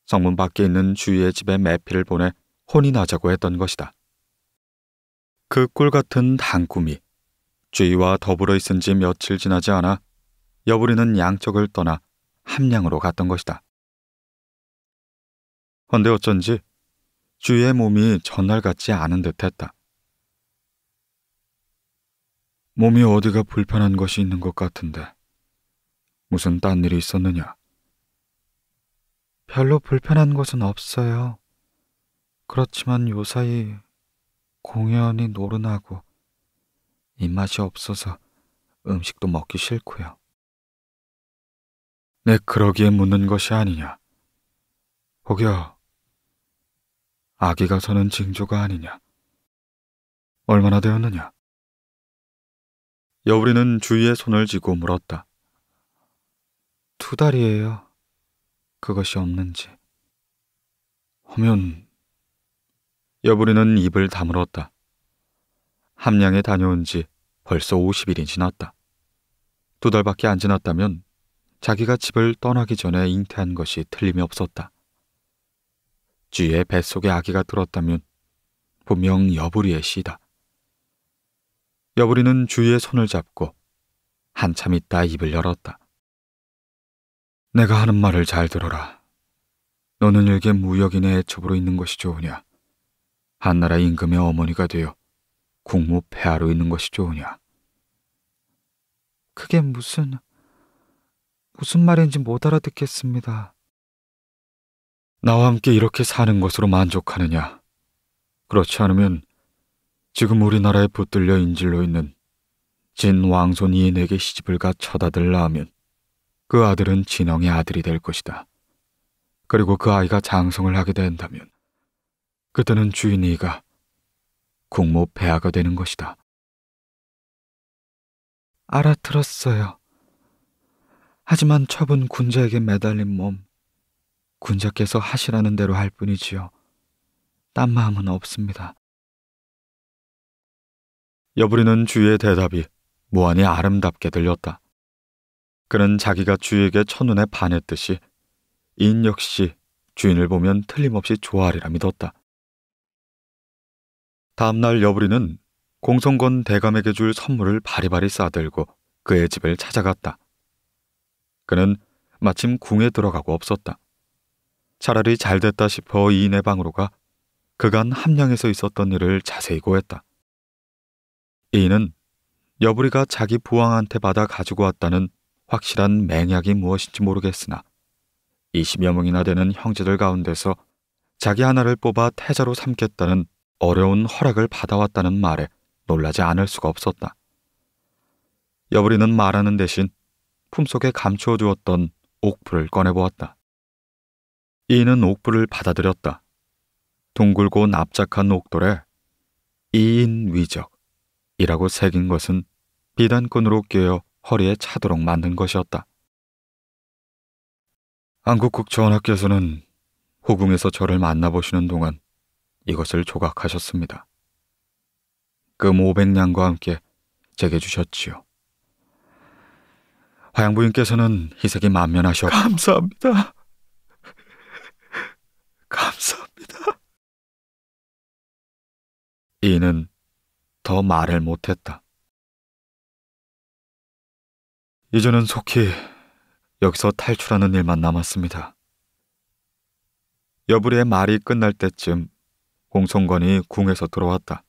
성문 밖에 있는 주위의 집에 매피를 보내 혼이 나자고 했던 것이다. 그 꿀 같은 단꿈이 주위와 더불어 있은 지 며칠 지나지 않아 여부리는 양쪽을 떠나 함량으로 갔던 것이다. 헌데 어쩐지 주위의 몸이 전날 같지 않은 듯했다. 몸이 어디가 불편한 것이 있는 것 같은데 무슨 딴 일이 있었느냐? 별로 불편한 것은 없어요. 그렇지만 요 사이 공연이 노른하고 입맛이 없어서 음식도 먹기 싫고요. 내 그러기에 묻는 것이 아니냐. 혹여 아기가 서는 징조가 아니냐. 얼마나 되었느냐. 여우리는 주위에 손을 쥐고 물었다. 두 달이에요. 그것이 없는지. 하면 여부리는 입을 다물었다. 함량에 다녀온 지 벌써 50일이 지났다. 두 달밖에 안 지났다면 자기가 집을 떠나기 전에 잉태한 것이 틀림이 없었다. 쥐의 뱃속에 아기가 들었다면 분명 여부리의 씨다. 여부리는 주위의 손을 잡고 한참 있다 입을 열었다. 내가 하는 말을 잘 들어라. 너는 일개 무역인의 애첩으로 있는 것이 좋으냐? 한나라 임금의 어머니가 되어 국무 폐하로 있는 것이 좋으냐? 그게 무슨 무슨 말인지 못 알아듣겠습니다. 나와 함께 이렇게 사는 것으로 만족하느냐? 그렇지 않으면 지금 우리나라에 붙들려 인질로 있는 진 왕손 이인에게 시집을 가 처다들 낳으면 그 아들은 진영의 아들이 될 것이다. 그리고 그 아이가 장성을 하게 된다면 그때는 주인이가 공모 배아가 되는 것이다. 알아들었어요. 하지만 처분 군자에게 매달린 몸, 군자께서 하시라는 대로 할 뿐이지요. 딴 마음은 없습니다. 여부리는 주의 대답이 무한히 아름답게 들렸다. 그는 자기가 주에게 첫눈에 반했듯이 인 역시 주인을 보면 틀림없이 좋아하리라 믿었다. 다음날 여부리는 공성건 대감에게 줄 선물을 바리바리 싸들고 그의 집을 찾아갔다. 그는 마침 궁에 들어가고 없었다. 차라리 잘 됐다 싶어 이인의 방으로 가 그간 함양에서 있었던 일을 자세히 고했다. 이인은 여부리가 자기 부왕한테 받아 가지고 왔다는 확실한 맹약이 무엇인지 모르겠으나 20여 명이나 되는 형제들 가운데서 자기 하나를 뽑아 태자로 삼겠다는 어려운 허락을 받아왔다는 말에 놀라지 않을 수가 없었다. 여부리는 말하는 대신 품속에 감추어 두었던 옥불을 꺼내보았다. 이인은 옥불을 받아들였다. 둥글고 납작한 옥돌에 이인 위적이라고 새긴 것은 비단끈으로 깨어 허리에 차도록 만든 것이었다. 한국국 전하께서는 호궁에서 저를 만나보시는 동안 이것을 조각하셨습니다. 금 그 500냥과 함께 제게 주셨지요. 화양부인께서는 희색이 만면하셔 감사합니다. 감사합니다. 이는 더 말을 못했다. 이제는 속히 여기서 탈출하는 일만 남았습니다. 여부리의 말이 끝날 때쯤 공성관이 궁에서 들어왔다.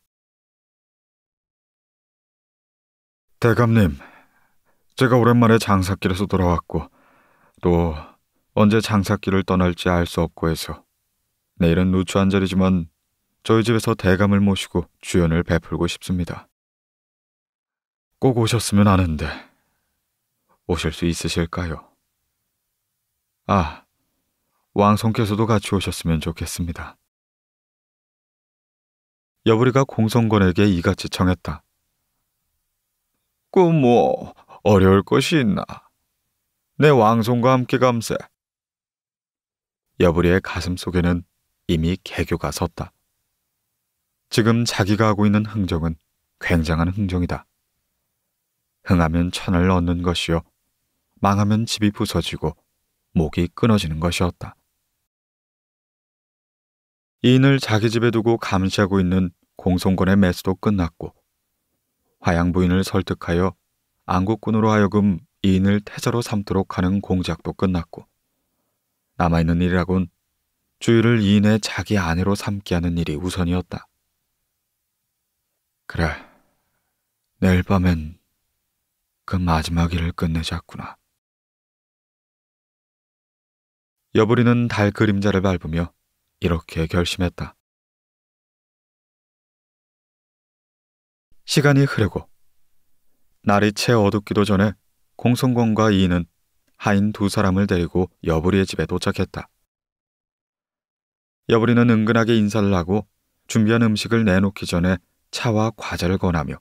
대감님, 제가 오랜만에 장사길에서 돌아왔고 또 언제 장사길을 떠날지 알 수 없고 해서 내일은 누추한 자리지만 저희 집에서 대감을 모시고 주연을 베풀고 싶습니다. 꼭 오셨으면 하는데 오실 수 있으실까요? 아, 왕성께서도 같이 오셨으면 좋겠습니다. 여부리가 공성건에게 이같이 청했다꿈뭐 그 어려울 것이 있나? 내 왕손과 함께 감세. 여부리의 가슴 속에는 이미 개교가 섰다. 지금 자기가 하고 있는 흥정은 굉장한 흥정이다. 흥하면 천을 얻는 것이요. 망하면 집이 부서지고 목이 끊어지는 것이었다. 이인을 자기 집에 두고 감시하고 있는 공성권의 매수도 끝났고 화양 부인을 설득하여 안국군으로 하여금 이인을 태자로 삼도록 하는 공작도 끝났고 남아있는 일이라곤 주유를 이인의 자기 아내로 삼게 하는 일이 우선이었다. 그래, 내일 밤엔 그 마지막 일을 끝내자꾸나. 여부리는 달 그림자를 밟으며 이렇게 결심했다. 시간이 흐르고 날이 채 어둡기도 전에 공성권과 이인은 하인 두 사람을 데리고 여부리의 집에 도착했다. 여부리는 은근하게 인사를 하고 준비한 음식을 내놓기 전에 차와 과자를 권하며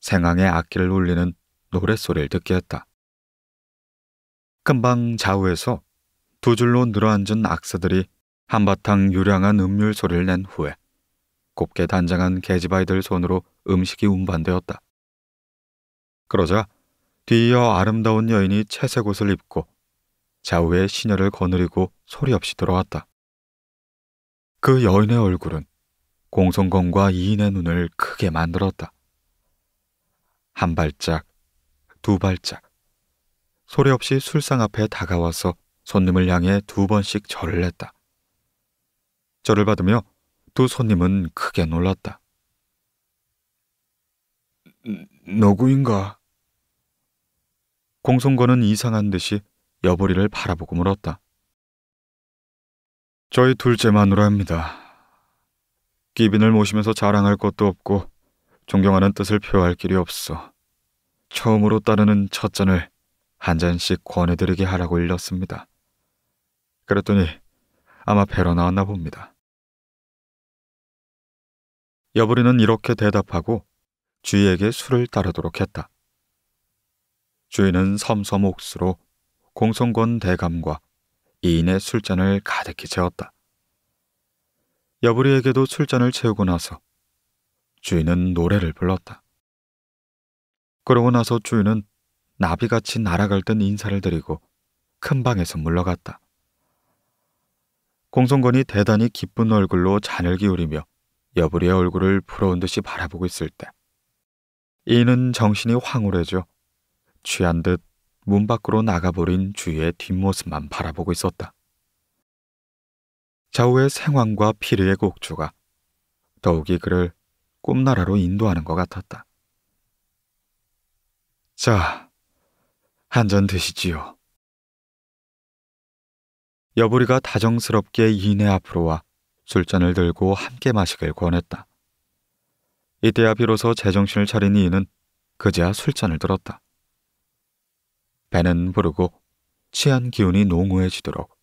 생황의 악기를 울리는 노랫소리를 듣게 했다. 금방 좌우에서 두 줄로 늘어앉은 악사들이 한바탕 유량한 음률 소리를 낸 후에 곱게 단장한 계집아이들 손으로 음식이 운반되었다. 그러자 뒤이어 아름다운 여인이 채색 옷을 입고 좌우에 시녀를 거느리고 소리 없이 들어왔다. 그 여인의 얼굴은 공성건과 이인의 눈을 크게 만들었다. 한 발짝, 두 발짝. 소리 없이 술상 앞에 다가와서 손님을 향해 두 번씩 절을 했다. 절을 받으며 두 손님은 크게 놀랐다. 누구인가? 공손건은 이상한 듯이 여보리를 바라보고 물었다. 저희 둘째 마누라입니다. 기빈을 모시면서 자랑할 것도 없고 존경하는 뜻을 표할 길이 없어. 처음으로 따르는 첫 잔을 한 잔씩 권해드리게 하라고 일렀습니다. 그랬더니 아마 배로 나왔나 봅니다. 여부리는 이렇게 대답하고 주위에게 술을 따르도록 했다. 주인은 섬섬옥수로 공성권 대감과 이인의 술잔을 가득히 채웠다. 여부리에게도 술잔을 채우고 나서 주인은 노래를 불렀다. 그러고 나서 주인은 나비같이 날아갈 듯 인사를 드리고 큰 방에서 물러갔다. 공성건이 대단히 기쁜 얼굴로 잔을 기울이며 여부리의 얼굴을 부러운 듯이 바라보고 있을 때 이는 정신이 황홀해져 취한 듯 문 밖으로 나가버린 주위의 뒷모습만 바라보고 있었다. 좌우의 생황과 피르의 곡주가 더욱이 그를 꿈나라로 인도하는 것 같았다. 자, 한 잔 드시지요. 여부리가 다정스럽게 이내 앞으로 와 술잔을 들고 함께 마시길 권했다. 이때야 비로소 제정신을 차린 이인은 그제야 술잔을 들었다. 배는 부르고 취한 기운이 농후해지도록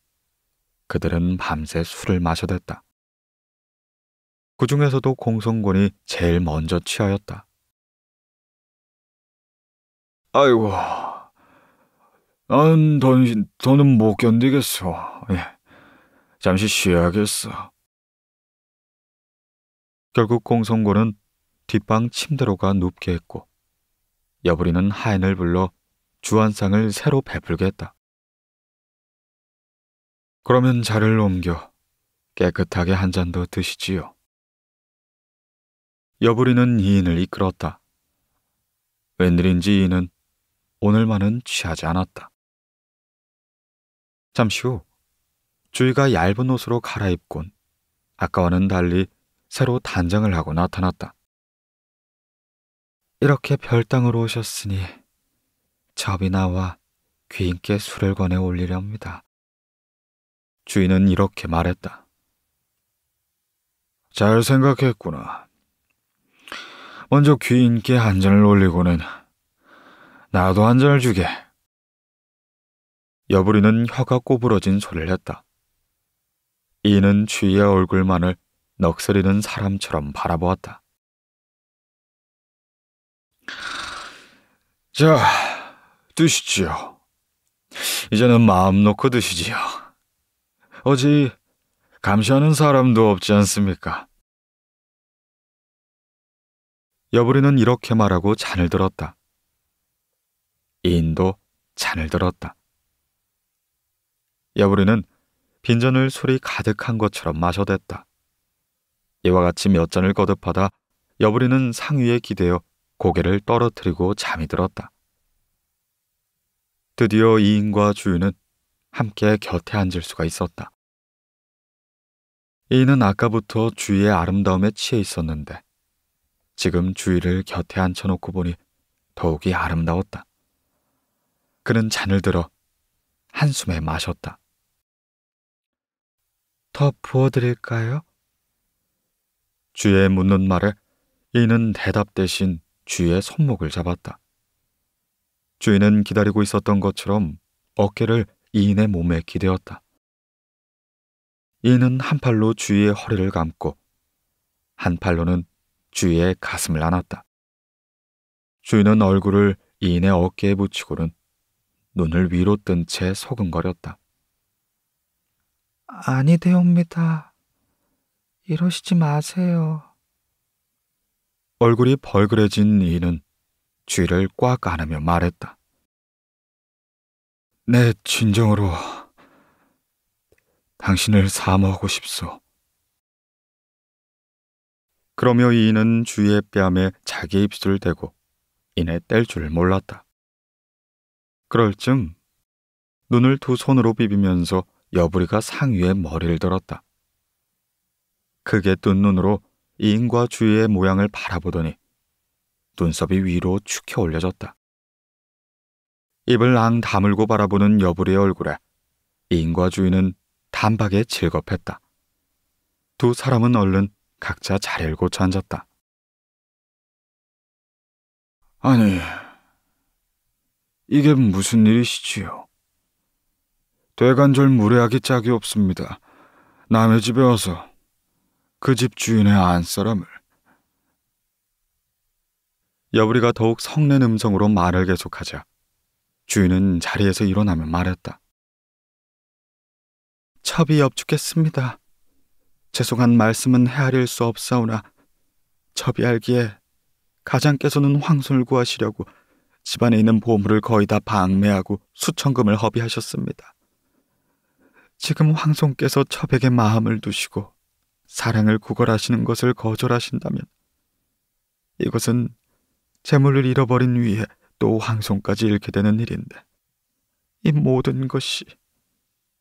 그들은 밤새 술을 마셔댔다. 그 중에서도 공성군이 제일 먼저 취하였다. 아이고, 난 더, 더는 못 견디겠어. 예, 잠시 쉬어야겠어. 결국 공성고는 뒷방 침대로 가 눕게 했고 여부리는 하인을 불러 주안상을 새로 베풀게 했다. 그러면 자를 옮겨 깨끗하게 한 잔 더 드시지요. 여부리는 이인을 이끌었다. 웬일인지 이인은 오늘만은 취하지 않았다. 잠시 후 주희가 얇은 옷으로 갈아입곤 아까와는 달리 새로 단장을 하고 나타났다. 이렇게 별당으로 오셨으니 접이 나와 귀인께 술을 권해 올리렵니다. 주인은 이렇게 말했다. 잘 생각했구나. 먼저 귀인께 한 잔을 올리고는 나도 한 잔을 주게. 여부리는 혀가 꼬부러진 소리를 했다. 이는 주위의 얼굴만을 넋서리는 사람처럼 바라보았다. 자, 드시지요. 이제는 마음 놓고 드시지요. 어지 감시하는 사람도 없지 않습니까? 여부리는 이렇게 말하고 잔을 들었다. 이인도 잔을 들었다. 여부리는 빈전을 술이 가득한 것처럼 마셔댔다. 이와 같이 몇 잔을 거듭하다 여부리는 상위에 기대어 고개를 떨어뜨리고 잠이 들었다. 드디어 이인과 주인은 함께 곁에 앉을 수가 있었다. 이인은 아까부터 주위의 아름다움에 취해 있었는데 지금 주희를 곁에 앉혀놓고 보니 더욱이 아름다웠다. 그는 잔을 들어 한숨에 마셨다. 더 부어드릴까요? 주의 묻는 말에 이는 대답 대신 주의 손목을 잡았다. 주인은 기다리고 있었던 것처럼 어깨를 이인의 몸에 기대었다. 이는한 팔로 주위의 허리를 감고 한 팔로는 주위의 가슴을 안았다. 주인은 얼굴을 이인의 어깨에 붙이고는 눈을 위로 뜬 채 소근거렸다. 아니 되옵니다. 이러시지 마세요. 얼굴이 벌그레진 이는 쥐를 꽉 안으며 말했다. 내 진정으로 당신을 사모하고 싶소. 그러며 이인은 의 뺨에 자기 입술을 대고 이내 뗄 줄 몰랐다. 그럴 쯤 눈을 두 손으로 비비면서 여부리가 상위에 머리를 들었다. 크게 뜬 눈으로 이인과 주위의 모양을 바라보더니 눈썹이 위로 축혀 올려졌다. 입을 앙 다물고 바라보는 여부리의 얼굴에 이인과 주위는 단박에 질겁했다. 두 사람은 얼른 각자 자리를 고쳐 앉았다. 아니, 이게 무슨 일이시지요? 대관절 무례하기 짝이 없습니다. 남의 집에 와서 그집 주인의 안사람을 여부리가 더욱 성낸 음성으로 말을 계속하자 주인은 자리에서 일어나며 말했다. 첩이 엽죽겠습니다. 죄송한 말씀은 헤아릴 수 없사오나 첩이 알기에 가장께서는 황소을 구하시려고 집안에 있는 보물을 거의 다 방매하고 수천금을 허비하셨습니다. 지금 황송께서 첩에게 마음을 두시고 사랑을 구걸하시는 것을 거절하신다면 이것은 재물을 잃어버린 위에 또 황송까지 잃게 되는 일인데 이 모든 것이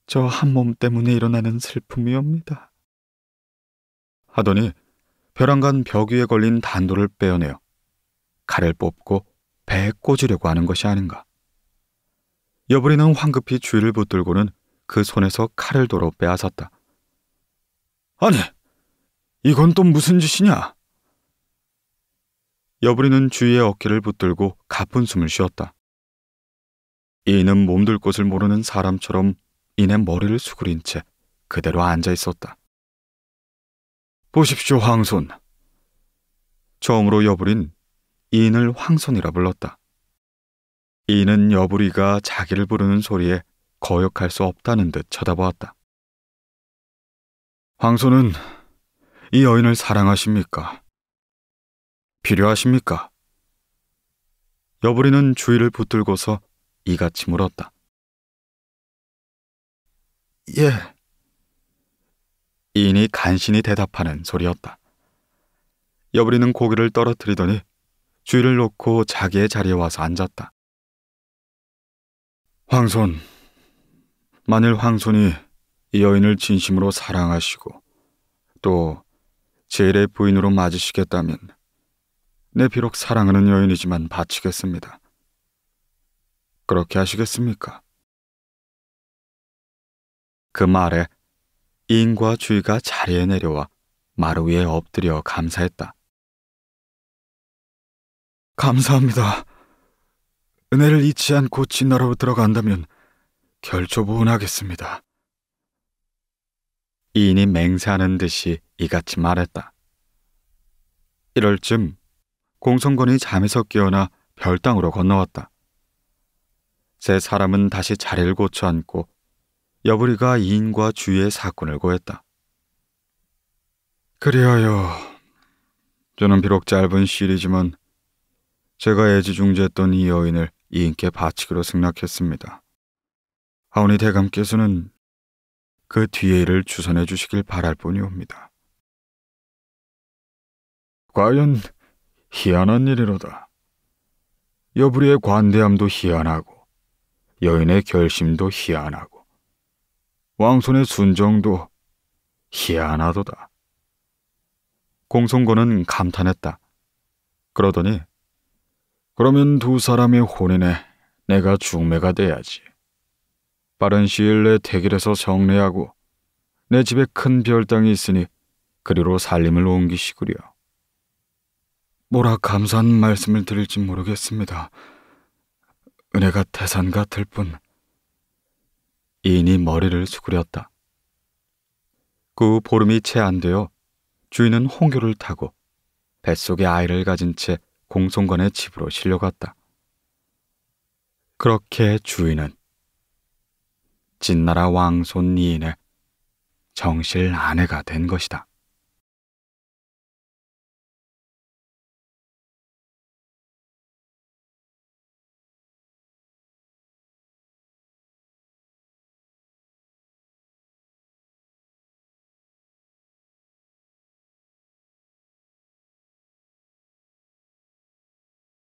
저 한 몸 때문에 일어나는 슬픔이옵니다. 하더니 벼랑간 벽 위에 걸린 단도를 빼어내어 칼을 뽑고 배에 꽂으려고 하는 것이 아닌가. 여부리는 황급히 주위를 붙들고는 그 손에서 칼을 도로 빼앗았다. 아니, 이건 또 무슨 짓이냐? 여부리는 주위의 어깨를 붙들고 가쁜 숨을 쉬었다. 이는 몸둘 곳을 모르는 사람처럼 이내 머리를 수그린 채 그대로 앉아 있었다. 보십시오, 황손. 처음으로 여부린 이인을 황손이라 불렀다. 이는 여부리가 자기를 부르는 소리에 거역할 수 없다는 듯 쳐다보았다. 황소는 이 여인을 사랑하십니까? 필요하십니까? 여부리는 주위를 붙들고서 이같이 물었다. 예. 이인이 간신히 대답하는 소리였다. 여부리는 고개를 떨어뜨리더니 주위를 놓고 자기의 자리에 와서 앉았다. 황손, 만일 황손이 이 여인을 진심으로 사랑하시고 또 제일의 부인으로 맞으시겠다면 내 비록 사랑하는 여인이지만 바치겠습니다. 그렇게 하시겠습니까? 그 말에 인과 주의가 자리에 내려와 마루 위에 엎드려 감사했다. 감사합니다. 은혜를 잊지 않고 진나라로 들어간다면 결초부은하겠습니다 이인이 맹세하는 듯이 이같이 말했다. 이럴 쯤 공성군이 잠에서 깨어나 별당으로 건너왔다. 세 사람은 다시 자리를 고쳐 앉고 여부리가 이인과 주의 위 사건을 고했다. 그리하여 저는 비록 짧은 시일이지만 제가 애지중지했던 이 여인을 이인께 바치기로 승낙했습니다. 하오니 대감께서는 그뒤에 일을 주선해 주시길 바랄 뿐이옵니다. 과연 희한한 일이로다. 여부리의 관대함도 희한하고 여인의 결심도 희한하고 왕손의 순정도 희한하도다. 공손군은 감탄했다. 그러더니 그러면 두 사람의 혼인에 내가 중매가 돼야지. 빠른 시일 내 대길에서 정례하고 내 집에 큰 별당이 있으니 그리로 살림을 옮기시구려. 뭐라 감사한 말씀을 드릴지 모르겠습니다. 은혜가 태산 같을 뿐. 이인이 머리를 수그렸다. 그 보름이 채 안 되어 주인은 홍교를 타고 뱃속에 아이를 가진 채 공송관의 집으로 실려갔다. 그렇게 주인은 진나라 왕손니인의 정실 아내가 된 것이다.